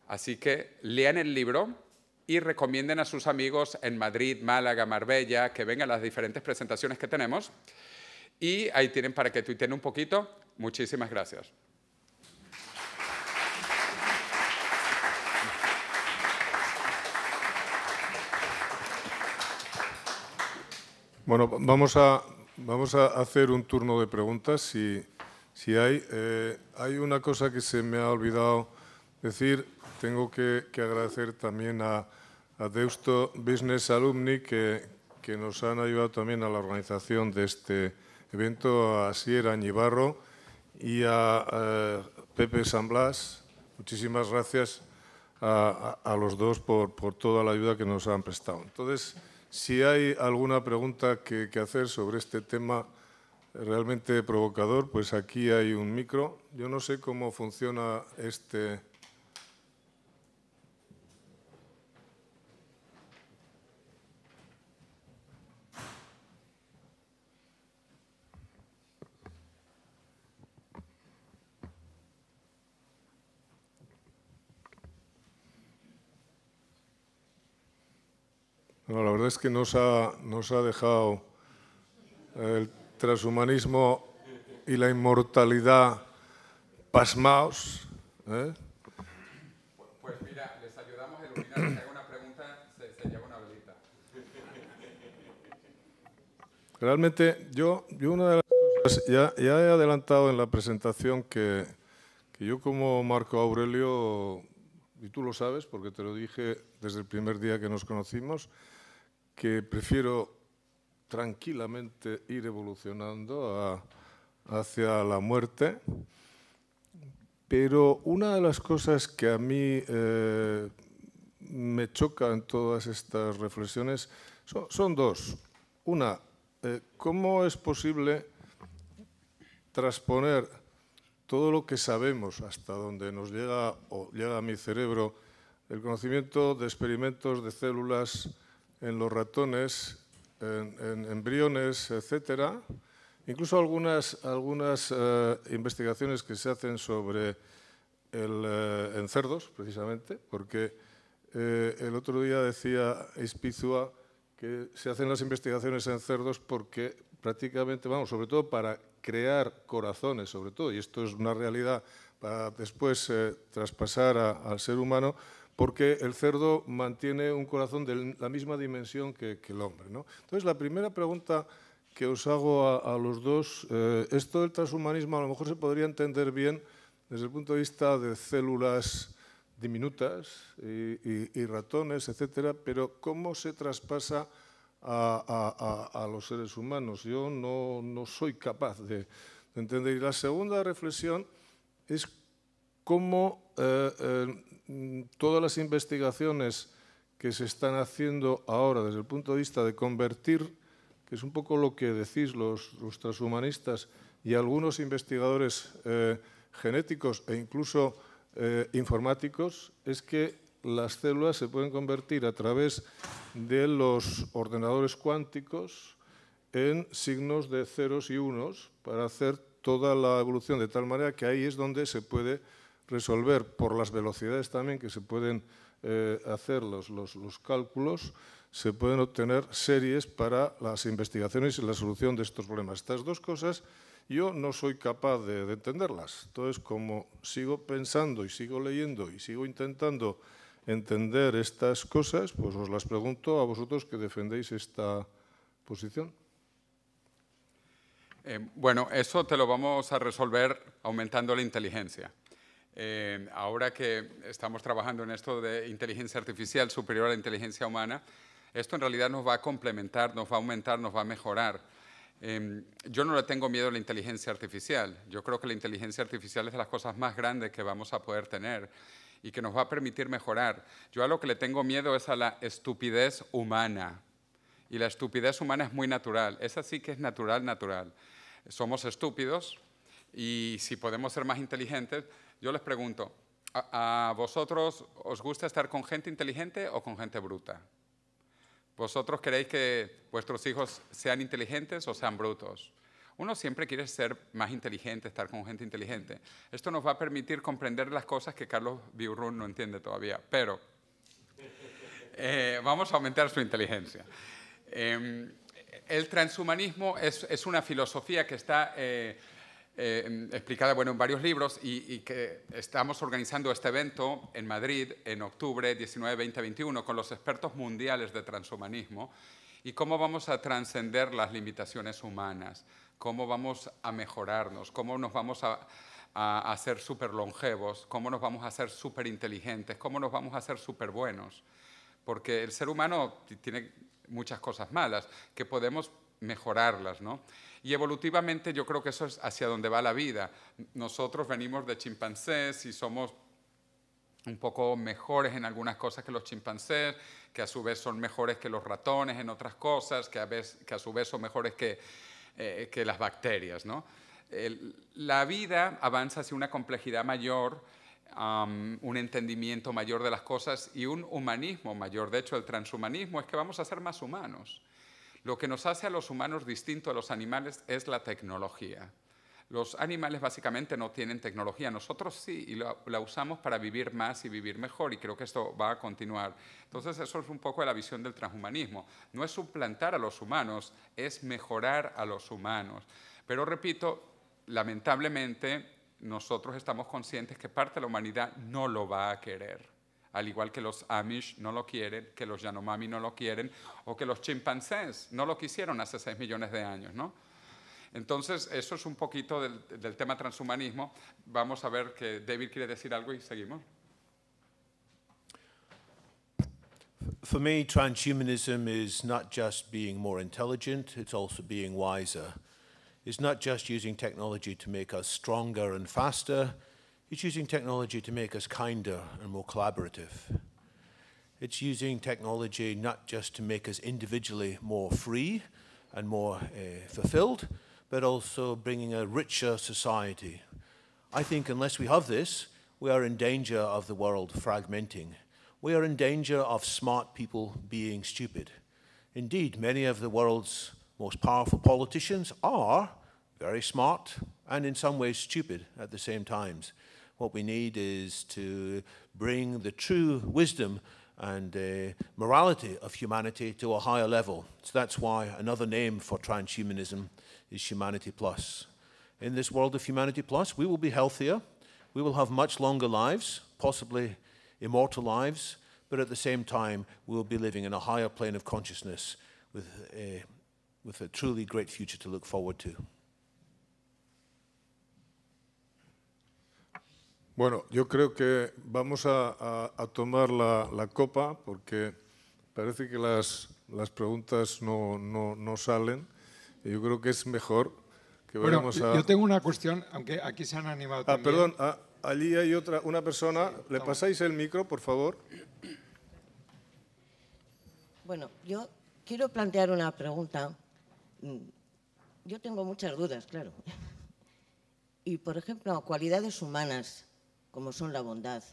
Así que lean el libro y recomienden a sus amigos en Madrid, Málaga, Marbella, que vengan las diferentes presentaciones que tenemos. Y ahí tienen para que tuiten un poquito. Muchísimas gracias. Bueno, vamos a, hacer un turno de preguntas, si, hay. Eh, hay una cosa que se me ha olvidado decir. Tengo que, agradecer también a, Deusto Business Alumni, que, que, nos han ayudado también a la organización de este evento, a Sierra Añibarro y a, Pepe San Blas. Muchísimas gracias a, los dos por, por, toda la ayuda que nos han prestado. Entonces, si hay alguna pregunta que, hacer sobre este tema realmente provocador, pues aquí hay un micro. Yo no sé cómo funciona este, Bueno, la verdad es que nos ha, nos ha dejado el transhumanismo y la inmortalidad pasmaos. ¿eh? Pues mira, les ayudamos a iluminar. Si hay alguna pregunta, se, lleva una velita. Realmente, yo, yo una de las cosas, ya, ya he adelantado en la presentación que, que yo como Marco Aurelio, y tú lo sabes porque te lo dije desde el primer día que nos conocimos, que prefiero tranquilamente ir evolucionando hacia la muerte. Pero una de las cosas que a mí eh, me choca en todas estas reflexiones son, dos. Una, eh, ¿cómo es posible transponer todo lo que sabemos hasta donde nos llega o llega a mi cerebro, el conocimiento de experimentos de células, en los ratones, en, embriones, etcétera. Incluso algunas, algunas eh, investigaciones que se hacen sobre el, eh, en cerdos, precisamente, porque eh, el otro día decía Ispizua que se hacen las investigaciones en cerdos porque prácticamente, vamos, sobre todo para crear corazones, sobre todo, y esto es una realidad para después traspasar al ser humano, porque el cerdo mantiene un corazón de la misma dimensión que, el hombre. ¿no? Entonces, la primera pregunta que os hago a, los dos, eh, esto del transhumanismo a lo mejor se podría entender bien desde el punto de vista de células diminutas y, ratones, etcétera, pero ¿cómo se traspasa a, los seres humanos? Yo no, soy capaz de, entender. Y la segunda reflexión es cómo eh, eh, Mm, todas las investigaciones que se están haciendo ahora desde el punto de vista de convertir, que es un poco lo que decís los, los transhumanistas y algunos investigadores eh, genéticos e incluso eh, informáticos, es que las células se pueden convertir a través de los ordenadores cuánticos en signos de ceros y unos para hacer toda la evolución de tal manera que ahí es donde se puede resolver por las velocidades también que se pueden eh, hacer los, los, cálculos, se pueden obtener series para las investigaciones y la solución de estos problemas. Estas dos cosas yo no soy capaz de, entenderlas. Entonces, como sigo pensando y sigo leyendo y sigo intentando entender estas cosas, pues os las pregunto a vosotros que defendéis esta posición. Eh, bueno, eso te lo vamos a resolver aumentando la inteligencia. Eh, ahora que estamos trabajando en esto de inteligencia artificial superior a la inteligencia humana, esto en realidad nos va a complementar, nos va a aumentar, nos va a mejorar. Em, yo no le tengo miedo a la inteligencia artificial. Yo creo que la inteligencia artificial es de las cosas más grandes que vamos a poder tener y que nos va a permitir mejorar. Yo a lo que le tengo miedo es a la estupidez humana. Y la estupidez humana es muy natural. Esa sí que es natural, natural. Somos estúpidos y si podemos ser más inteligentes, yo les pregunto, ¿a, vosotros os gusta estar con gente inteligente o con gente bruta? ¿Vosotros queréis que vuestros hijos sean inteligentes o sean brutos? Uno siempre quiere ser más inteligente, estar con gente inteligente. Esto nos va a permitir comprender las cosas que Carlos Biurrun no entiende todavía, pero eh, vamos a aumentar su inteligencia. Em, el transhumanismo es, una filosofía que está... Eh, eh, explicada bueno, en varios libros y, que estamos organizando este evento en Madrid en octubre 19, 20, 21 con los expertos mundiales de transhumanismo y cómo vamos a trascender las limitaciones humanas, cómo vamos a mejorarnos, cómo nos vamos a, a, ser súper longevos, cómo nos vamos a hacer súper inteligentes, cómo nos vamos a hacer súper buenos. Porque el ser humano tiene muchas cosas malas, que podemos mejorarlas, ¿no? Y evolutivamente yo creo que eso es hacia donde va la vida. Nosotros venimos de chimpancés y somos un poco mejores en algunas cosas que los chimpancés, que a su vez son mejores que los ratones en otras cosas, que a, que a su vez son mejores que, eh, las bacterias. ¿no? la vida avanza hacia una complejidad mayor, un entendimiento mayor de las cosas y un humanismo mayor. De hecho, el transhumanismo es que vamos a ser más humanos. Lo que nos hace a los humanos distinto a los animales es la tecnología. Los animales básicamente no tienen tecnología, nosotros sí, y la, usamos para vivir más y vivir mejor, y creo que esto va a continuar. Entonces, eso es un poco la visión del transhumanismo. No es suplantar a los humanos, es mejorar a los humanos. Pero repito, lamentablemente, nosotros estamos conscientes que parte de la humanidad no lo va a querer al igual que los Amish no lo quieren, que los Yanomami no lo quieren, o que los chimpancés no lo quisieron hace 6 millones de años, ¿no? Entonces, eso es un poquito del, del tema transhumanismo. Vamos a ver que David quiere decir algo y seguimos. For me, transhumanism is not just being more intelligent, it's also being wiser. It's not just using technology to make us stronger and faster, It's using technology to make us kinder and more collaborative. It's using technology not just to make us individually more free and more uh, fulfilled, but also bringing a richer society. I think unless we have this, we are in danger of the world fragmenting. We are in danger of smart people being stupid. Indeed, many of the world's most powerful politicians are very smart and in some ways stupid at the same times. What we need is to bring the true wisdom and uh, morality of humanity to a higher level. So that's why another name for transhumanism is Humanity Plus. In this world of Humanity Plus, we will be healthier, we will have much longer lives, possibly immortal lives, but at the same time, we will be living in a higher plane of consciousness with a, with a truly great future to look forward to. Bueno, yo creo que vamos a, tomar la, copa porque parece que las, preguntas no, no, no, salen. Yo creo que es mejor que vayamos a... Yo tengo una cuestión, aunque aquí se han animado. Ah, perdón, ah, allí hay otra, una persona. ¿Le pasáis el micro, por favor? Bueno, yo quiero plantear una pregunta. Mm, yo tengo muchas dudas, claro. Y, por ejemplo, cualidades humanas como son la bondad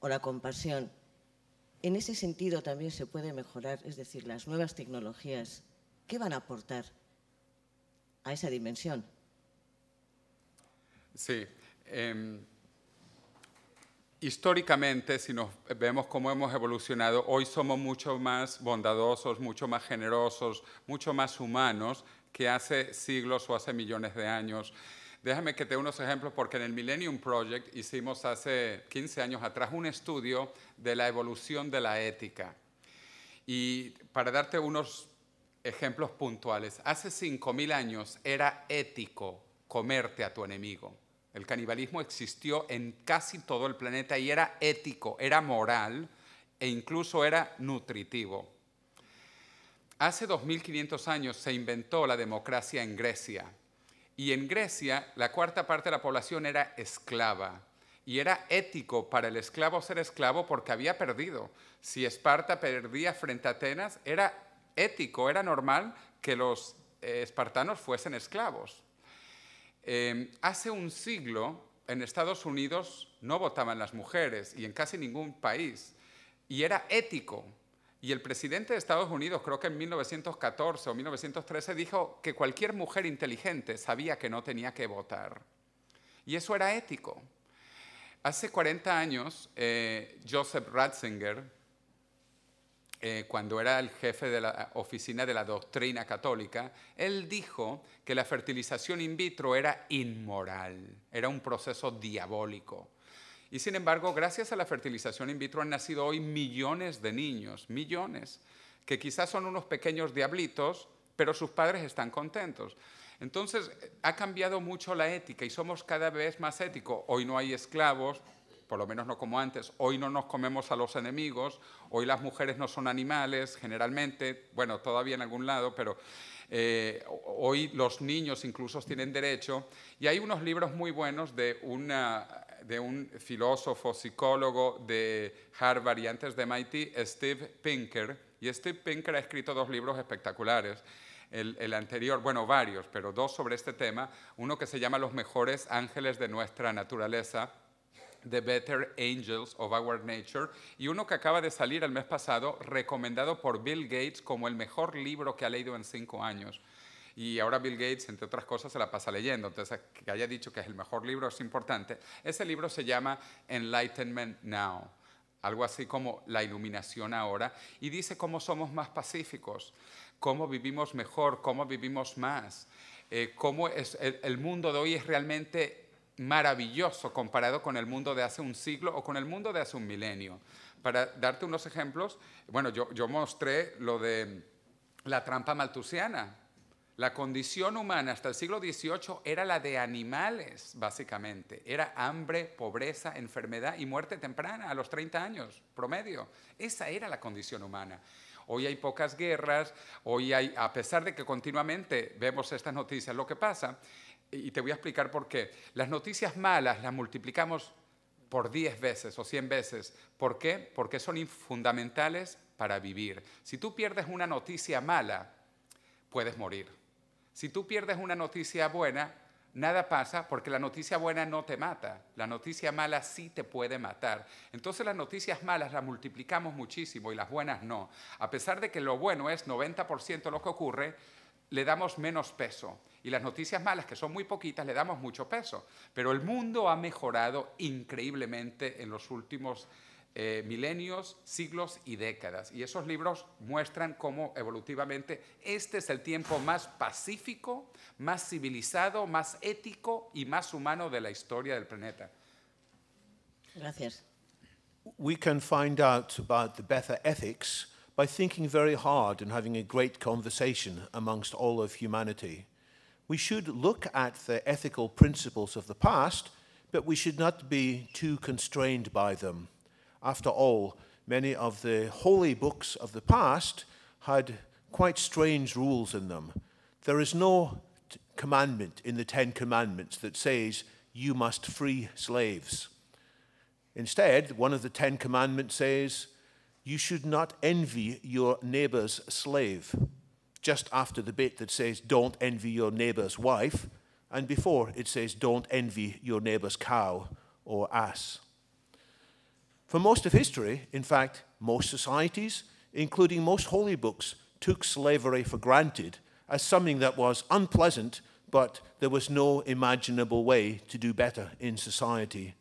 o la compasión. En ese sentido también se puede mejorar, es decir, las nuevas tecnologías, ¿qué van a aportar a esa dimensión? Sí. Em, históricamente, si nos vemos cómo hemos evolucionado, hoy somos mucho más bondadosos, mucho más generosos, mucho más humanos que hace siglos o hace millones de años. Déjame que te dé unos ejemplos porque en el Millennium Project hicimos hace 15 años atrás un estudio de la evolución de la ética. Y para darte unos ejemplos puntuales, hace 5.000 años era ético comerte a tu enemigo. El canibalismo existió en casi todo el planeta y era ético, era moral e incluso era nutritivo. Hace 2500 años se inventó la democracia en Grecia y en Grecia la cuarta parte de la población era esclava. Y era ético para el esclavo ser esclavo porque había perdido. Si Esparta perdía frente a Atenas, era ético, era normal que los eh, espartanos fuesen esclavos. Em, hace un siglo en Estados Unidos no votaban las mujeres y en casi ningún país. Y era ético y el presidente de Estados Unidos, creo que en 1914 o 1913, dijo que cualquier mujer inteligente sabía que no tenía que votar. Y eso era ético. Hace 40 años, eh, Joseph Ratzinger, eh, cuando era el jefe de la oficina de la doctrina católica, él dijo que la fertilización in vitro era inmoral, era un proceso diabólico y sin embargo, gracias a la fertilización in vitro han nacido hoy millones de niños, millones, que quizás son unos pequeños diablitos, pero sus padres están contentos. Entonces, eh, ha cambiado mucho la ética y somos cada vez más éticos. Hoy no hay esclavos, por lo menos no como antes. Hoy no nos comemos a los enemigos, hoy las mujeres no son animales, generalmente, bueno, todavía en algún lado, pero eh, hoy los niños incluso tienen derecho. Y hay unos libros muy buenos de, un filósofo, psicólogo de Harvard y antes de MIT, Steve Pinker. Y Steve Pinker ha escrito dos libros espectaculares. el, anterior, bueno, varios, pero dos sobre este tema. Uno que se llama Los mejores ángeles de nuestra naturaleza, The Better Angels of Our Nature, y uno que acaba de salir el mes pasado, recomendado por Bill Gates como el mejor libro que ha leído en cinco años. Y ahora Bill Gates, entre otras cosas, se la pasa leyendo, entonces que haya dicho que es el mejor libro es importante. Ese libro se llama Enlightenment Now, algo así como La Iluminación ahora, y dice cómo somos más pacíficos, cómo vivimos mejor, cómo vivimos más, eh, cómo es, el mundo de hoy es realmente maravilloso comparado con el mundo de hace un siglo o con el mundo de hace un milenio. Para darte unos ejemplos, bueno, yo, yo mostré lo de la trampa maltusiana. La condición humana hasta el siglo XVIII era la de animales, básicamente. Era hambre, pobreza, enfermedad y muerte temprana, a los 30 años, promedio. Esa era la condición humana. Hoy hay pocas guerras, hoy hay, a pesar de que continuamente vemos estas noticias, lo que pasa y te voy a explicar por qué. Las noticias malas las multiplicamos por 10 veces o 100 veces. ¿Por qué? Porque son fundamentales para vivir. Si tú pierdes una noticia mala, puedes morir. Si tú pierdes una noticia buena, nada pasa porque la noticia buena no te mata, la noticia mala sí te puede matar. Entonces las noticias malas las multiplicamos muchísimo y las buenas no. A pesar de que lo bueno es 90% lo que ocurre, le damos menos peso y las noticias malas, que son muy poquitas, le damos mucho peso. Pero el mundo ha mejorado increíblemente en los últimos eh, milenios, siglos y décadas. Y esos libros muestran cómo evolutivamente este es el tiempo más pacífico, más civilizado, más ético y más humano de la historia del planeta. Gracias. We can find out about the better ethics by thinking very hard and having a great conversation amongst all of humanity. We should look at the ethical principles of the past, but we should not be too constrained by them. After all, many of the holy books of the past had quite strange rules in them. There is no commandment in the Ten Commandments that says you must free slaves. Instead, one of the Ten Commandments says, you should not envy your neighbor's slave. Just after the bit that says, don't envy your neighbor's wife, and before it says, don't envy your neighbor's cow or ass. For most of history, in fact, most societies, including most holy books, took slavery for granted as something that was unpleasant, but there was no imaginable way to do better in society.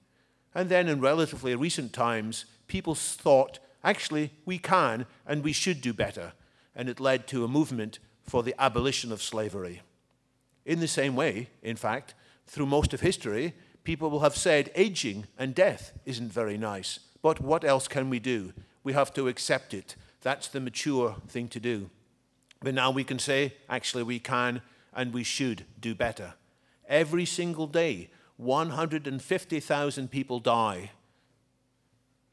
And then in relatively recent times, people thought actually, we can and we should do better. And it led to a movement for the abolition of slavery. In the same way, in fact, through most of history, people will have said aging and death isn't very nice, but what else can we do? We have to accept it. That's the mature thing to do. But now we can say, actually, we can and we should do better. Every single day, 150,000 people die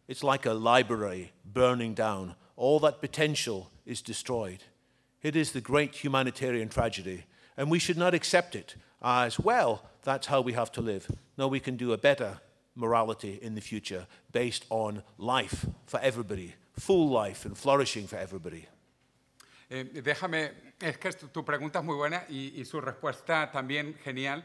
it's like a library burning down. All that potential is destroyed. It is the great humanitarian tragedy, and we should not accept it as, well, that's how we have to live. No, we can do a better morality in the future based on life for everybody, full life and flourishing for everybody. Eh, déjame, es que tu pregunta es muy buena y, y su respuesta también genial,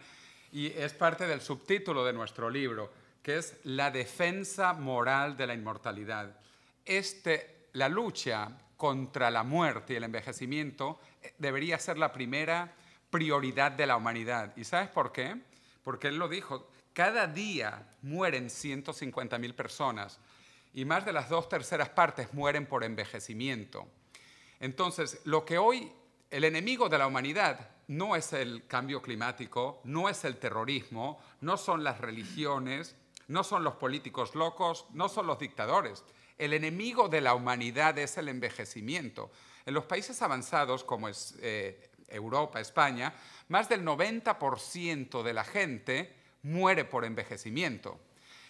y es parte del subtítulo de nuestro libro. que es la defensa moral de la inmortalidad. Este, la lucha contra la muerte y el envejecimiento eh, debería ser la primera prioridad de la humanidad. ¿Y sabes por qué? Porque él lo dijo, cada día mueren 150.000 personas y más de las dos terceras partes mueren por envejecimiento. Entonces, lo que hoy el enemigo de la humanidad no es el cambio climático, no es el terrorismo, no son las religiones, no son los políticos locos, no son los dictadores. El enemigo de la humanidad es el envejecimiento. En los países avanzados, como es eh, Europa, España, más del 90% de la gente muere por envejecimiento.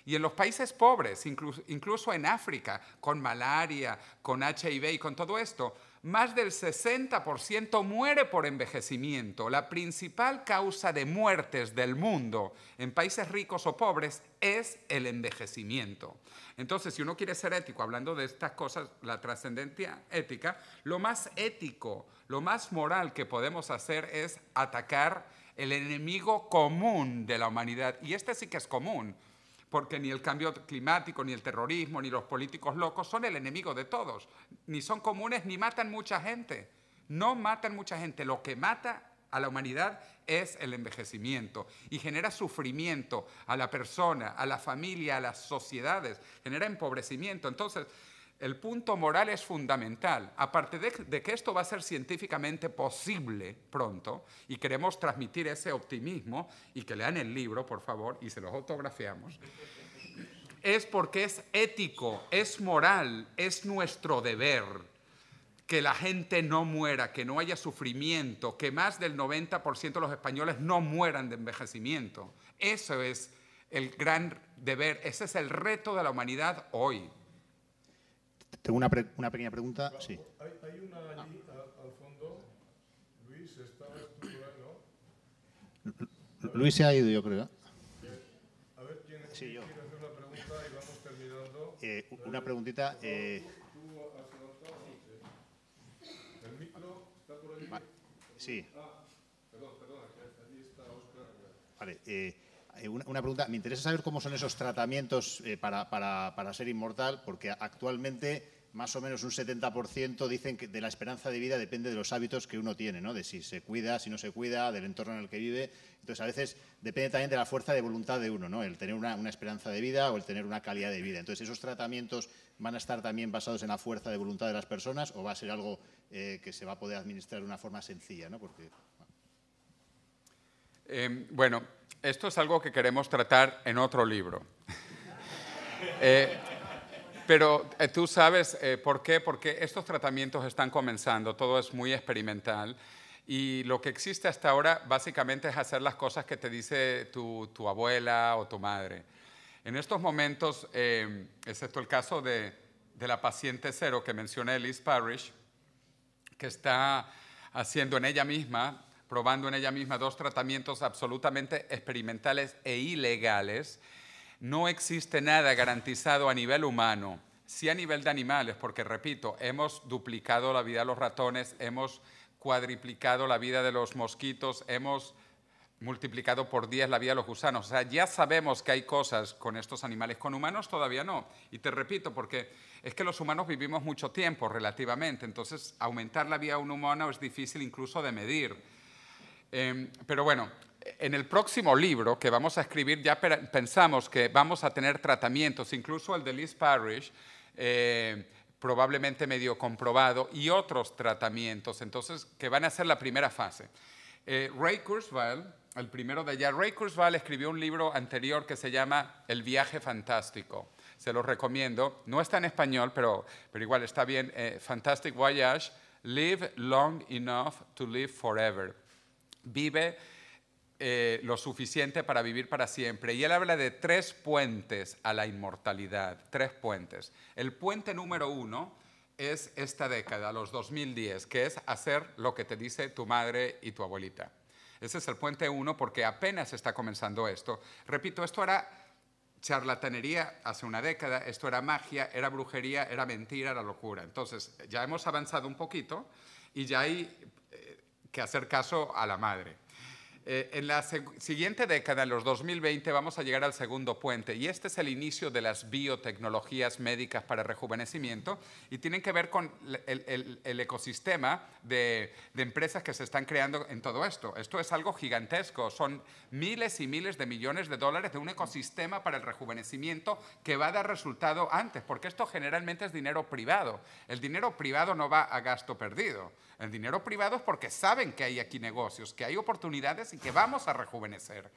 Y en los países pobres, incluso en África, con malaria, con HIV y con todo esto, más del 60% muere por envejecimiento. La principal causa de muertes del mundo en países ricos o pobres es el envejecimiento. Entonces, si uno quiere ser ético, hablando de estas cosas, la trascendencia ética, lo más ético, lo más moral que podemos hacer es atacar el enemigo común de la humanidad. Y este sí que es común, porque ni el cambio climático, ni el terrorismo, ni los políticos locos son el enemigo de todos, ni son comunes, ni matan mucha gente. No matan mucha gente, lo que mata a la humanidad es el envejecimiento y genera sufrimiento a la persona, a la familia, a las sociedades, genera empobrecimiento. Entonces, el punto moral es fundamental. Aparte de, que esto va a ser científicamente posible pronto, y queremos transmitir ese optimismo, y que lean el libro, por favor, y se los autografiamos, es porque es ético, es moral, es nuestro deber que la gente no muera, que no haya sufrimiento, que más del 90% de los españoles no mueran de envejecimiento. Eso es el gran deber, ese es el reto de la humanidad hoy. Tengo una, pre una pequeña pregunta. Sí. Hay, hay una allí al fondo. Luis estaba estructurando. no Luis se ha ido, yo creo. A ver quién, sí, quiere hacer una pregunta y vamos terminando. Eh, una preguntita. Eh, Sí. Ah, perdón, perdón, allí está Oscar. Vale, eh, eh, una, pregunta. Me interesa saber cómo son esos tratamientos eh, para, ser inmortal, porque actualmente más o menos un 70% dicen que de la esperanza de vida depende de los hábitos que uno tiene, ¿no? De si se cuida, si no se cuida, del entorno en el que vive. Entonces, a veces depende también de la fuerza de voluntad de uno, ¿no? El tener una, esperanza de vida o el tener una calidad de vida. Entonces, ¿esos tratamientos van a estar también basados en la fuerza de voluntad de las personas o va a ser algo eh, que se va a poder administrar de una forma sencilla, Porque... Em, bueno, esto es algo que queremos tratar en otro libro. Eh, pero eh, tú sabes eh, por qué, porque estos tratamientos están comenzando, todo es muy experimental. Y lo que existe hasta ahora básicamente es hacer las cosas que te dice tu, abuela o tu madre. En estos momentos, em, excepto el caso de, la paciente cero que mencioné, Liz Parrish, que está haciendo en ella misma probando en ella misma dos tratamientos absolutamente experimentales e ilegales, no existe nada garantizado a nivel humano, sí a nivel de animales, porque repito, hemos duplicado la vida de los ratones, hemos cuadriplicado la vida de los mosquitos, hemos multiplicado por 10 la vida de los gusanos. O sea, ya sabemos que hay cosas con estos animales, con humanos todavía no. Y te repito, porque es que los humanos vivimos mucho tiempo relativamente, entonces aumentar la vida de un humano es difícil incluso de medir. Em, pero bueno, en el próximo libro que vamos a escribir ya pensamos que vamos a tener tratamientos, incluso el de Liz Parrish, eh, probablemente medio comprobado, y otros tratamientos, entonces, que van a ser la primera fase. Eh, Ray Kurzweil, el primero de allá, Ray Kurzweil escribió un libro anterior que se llama El viaje fantástico. Se lo recomiendo. No está en español, pero, pero igual está bien. Eh, Fantastic Voyage, Live Long Enough to Live Forever vive eh, lo suficiente para vivir para siempre. Y él habla de tres puentes a la inmortalidad, tres puentes. El puente número uno es esta década, los 2010, que es hacer lo que te dice tu madre y tu abuelita. Ese es el puente uno porque apenas está comenzando esto. Repito, esto era charlatanería hace una década, esto era magia, era brujería, era mentira, era locura. Entonces, ya hemos avanzado un poquito y ya hay que hacer caso a la madre. Eh, en la siguiente década, en los 2020, vamos a llegar al segundo puente y este es el inicio de las biotecnologías médicas para rejuvenecimiento y tienen que ver con el, ecosistema de, empresas que se están creando en todo esto. Esto es algo gigantesco, son miles y miles de millones de dólares de un ecosistema para el rejuvenecimiento que va a dar resultado antes, porque esto generalmente es dinero privado. El dinero privado no va a gasto perdido. El dinero privado es porque saben que hay aquí negocios, que hay oportunidades y que vamos a rejuvenecer.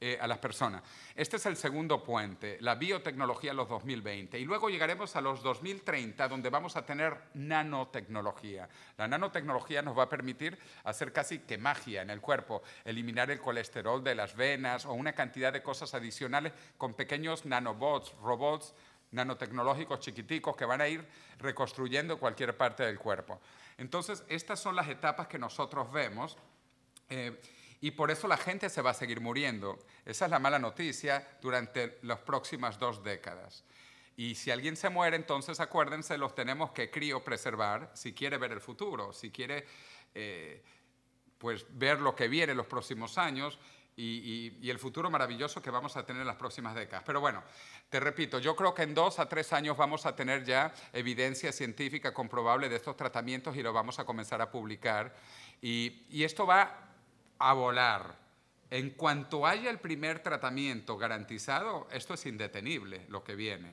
Eh, a las personas. Este es el segundo puente, la biotecnología a los 2020. Y luego llegaremos a los 2030, donde vamos a tener nanotecnología. La nanotecnología nos va a permitir hacer casi que magia en el cuerpo, eliminar el colesterol de las venas o una cantidad de cosas adicionales con pequeños nanobots, robots nanotecnológicos chiquiticos que van a ir reconstruyendo cualquier parte del cuerpo. Entonces, estas son las etapas que nosotros vemos. Eh, y por eso la gente se va a seguir muriendo. Esa es la mala noticia durante las próximas dos décadas. Y si alguien se muere, entonces acuérdense, los tenemos que crío preservar, si quiere ver el futuro, si quiere eh, pues, ver lo que viene en los próximos años y, el futuro maravilloso que vamos a tener en las próximas décadas. Pero bueno, te repito, yo creo que en dos a tres años vamos a tener ya evidencia científica comprobable de estos tratamientos y lo vamos a comenzar a publicar. Y, esto va a volar. En cuanto haya el primer tratamiento garantizado, esto es indetenible lo que viene.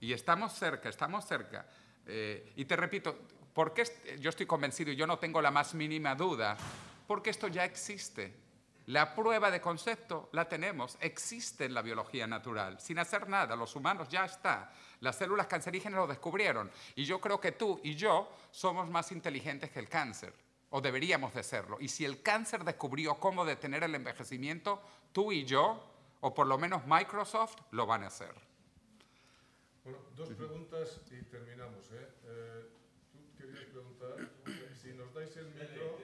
Y estamos cerca, estamos cerca. Eh, y te repito, porque yo estoy convencido y yo no tengo la más mínima duda? Porque esto ya existe la prueba de concepto la tenemos, existe en la biología natural, sin hacer nada, los humanos ya está. Las células cancerígenas lo descubrieron y yo creo que tú y yo somos más inteligentes que el cáncer, o deberíamos de serlo. Y si el cáncer descubrió cómo detener el envejecimiento, tú y yo, o por lo menos Microsoft, lo van a hacer. Bueno, dos preguntas y terminamos. ¿eh? Eh, tú querías preguntar si nos dais el micro...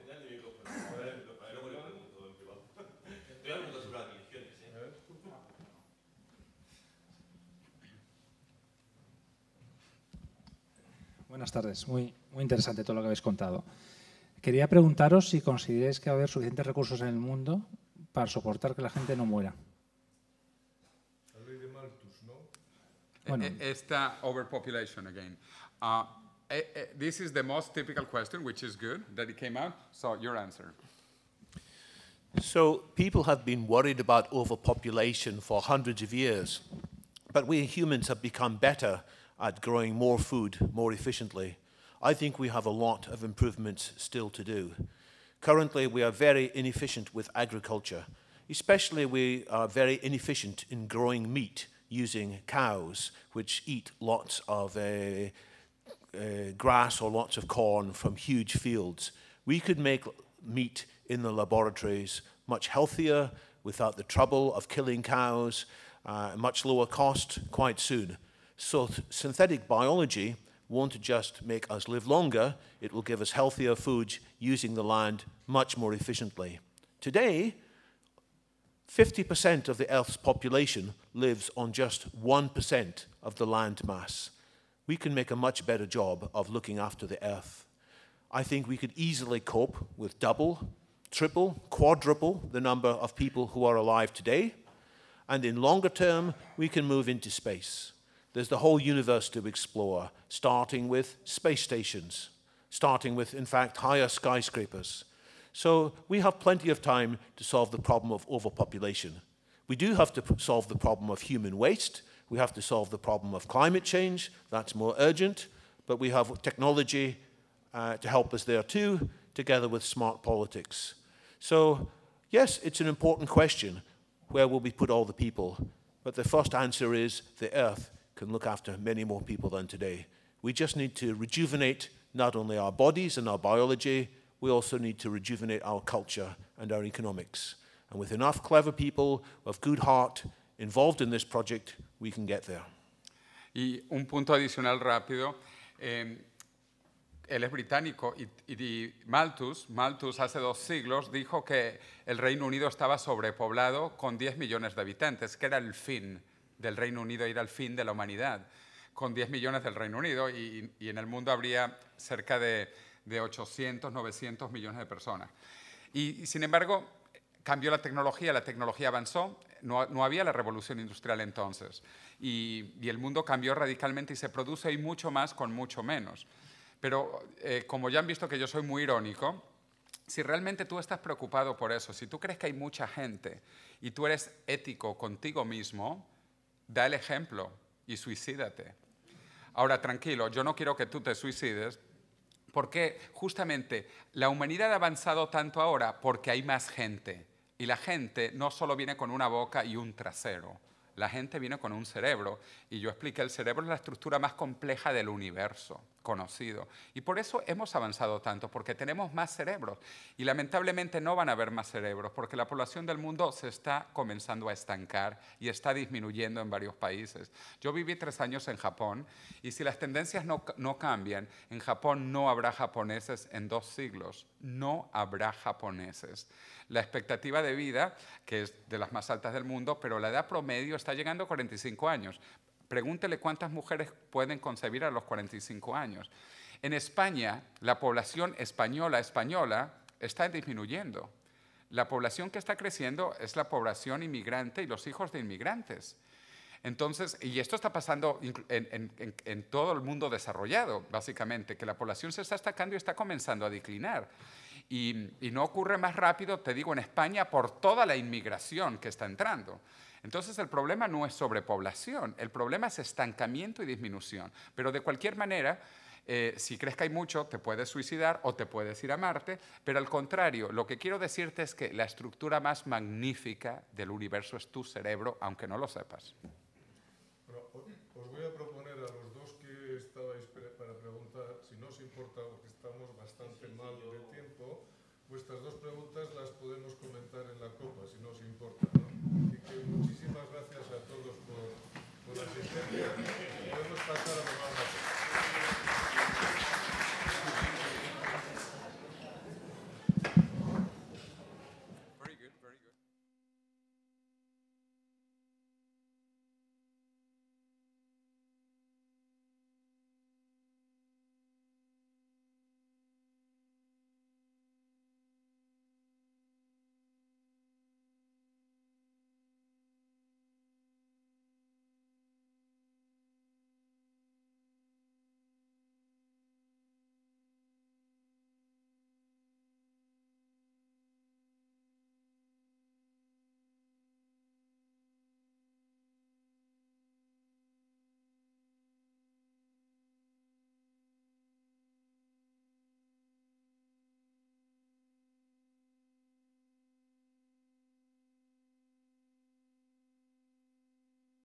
Buenas tardes. Muy, muy interesante todo lo que habéis contado. Quería preguntaros si consideráis que va haber suficientes recursos en el mundo para soportar que la gente no muera. La ley de Malthus, ¿no? Bueno. Eh, esta overpopulation again. Uh, eh, eh, this is the most typical question, which is good that it came out. So your answer. So people have been worried about overpopulation for hundreds of years, but we humans have become better at growing more food more efficiently, I think we have a lot of improvements still to do. Currently, we are very inefficient with agriculture. Especially, we are very inefficient in growing meat using cows, which eat lots of uh, uh, grass or lots of corn from huge fields. We could make meat in the laboratories much healthier without the trouble of killing cows, uh, much lower cost quite soon. So th synthetic biology won't just make us live longer, it will give us healthier foods using the land much more efficiently. Today, 50% of the Earth's population lives on just 1% of the land mass. We can make a much better job of looking after the Earth. I think we could easily cope with double, triple, quadruple the number of people who are alive today. And in longer term, we can move into space there's the whole universe to explore, starting with space stations, starting with, in fact, higher skyscrapers. So we have plenty of time to solve the problem of overpopulation. We do have to solve the problem of human waste. We have to solve the problem of climate change. That's more urgent. But we have technology uh, to help us there too, together with smart politics. So, yes, it's an important question. Where will we put all the people? But the first answer is the earth can look after many more people than today. We just need to rejuvenate not only our bodies and our biology, we also need to rejuvenate our culture and our economics. And with enough clever people of good heart involved in this project, we can get there. Y un punto adicional rápido. Eh, él es británico y, y, Malthus, Malthus hace dos siglos dijo que el Reino Unido estaba sobrepoblado con 10 millones de habitantes, que era el fin. del Reino Unido ir al fin de la humanidad, con 10 millones del Reino Unido y, en el mundo habría cerca de, de 800, 900 millones de personas. Y, sin embargo, cambió la tecnología, la tecnología avanzó, no, había la revolución industrial entonces, y, el mundo cambió radicalmente y se produce hoy mucho más con mucho menos. Pero eh, como ya han visto que yo soy muy irónico, si realmente tú estás preocupado por eso, si tú crees que hay mucha gente y tú eres ético contigo mismo, da el ejemplo y suicídate. Ahora, tranquilo, yo no quiero que tú te suicides, porque justamente la humanidad ha avanzado tanto ahora porque hay más gente. Y la gente no solo viene con una boca y un trasero, la gente viene con un cerebro. Y yo expliqué, el cerebro es la estructura más compleja del universo. Y por eso hemos avanzado tanto, porque tenemos más cerebros. Y lamentablemente no van a haber más cerebros, porque la población del mundo se está comenzando a estancar y está disminuyendo en varios países. Yo viví tres años en Japón y si las tendencias no, no cambian, en Japón no habrá japoneses en dos siglos. No habrá japoneses. La expectativa de vida, que es de las más altas del mundo, pero la edad promedio está llegando a 45 años. Pregúntele cuántas mujeres pueden concebir a los 45 años. En España, la población española española está disminuyendo. La población que está creciendo es la población inmigrante y los hijos de inmigrantes. Entonces, y esto está pasando en, todo el mundo desarrollado, básicamente, que la población se está estancando y está comenzando a declinar. y no ocurre más rápido, te digo, en España por toda la inmigración que está entrando. Entonces el problema no es sobrepoblación, el problema es estancamiento y disminución. Pero de cualquier manera, eh, si crees que hay mucho, te puedes suicidar o te puedes ir a Marte, pero al contrario, lo que quiero decirte es que la estructura más magnífica del universo es tu cerebro, aunque no lo sepas.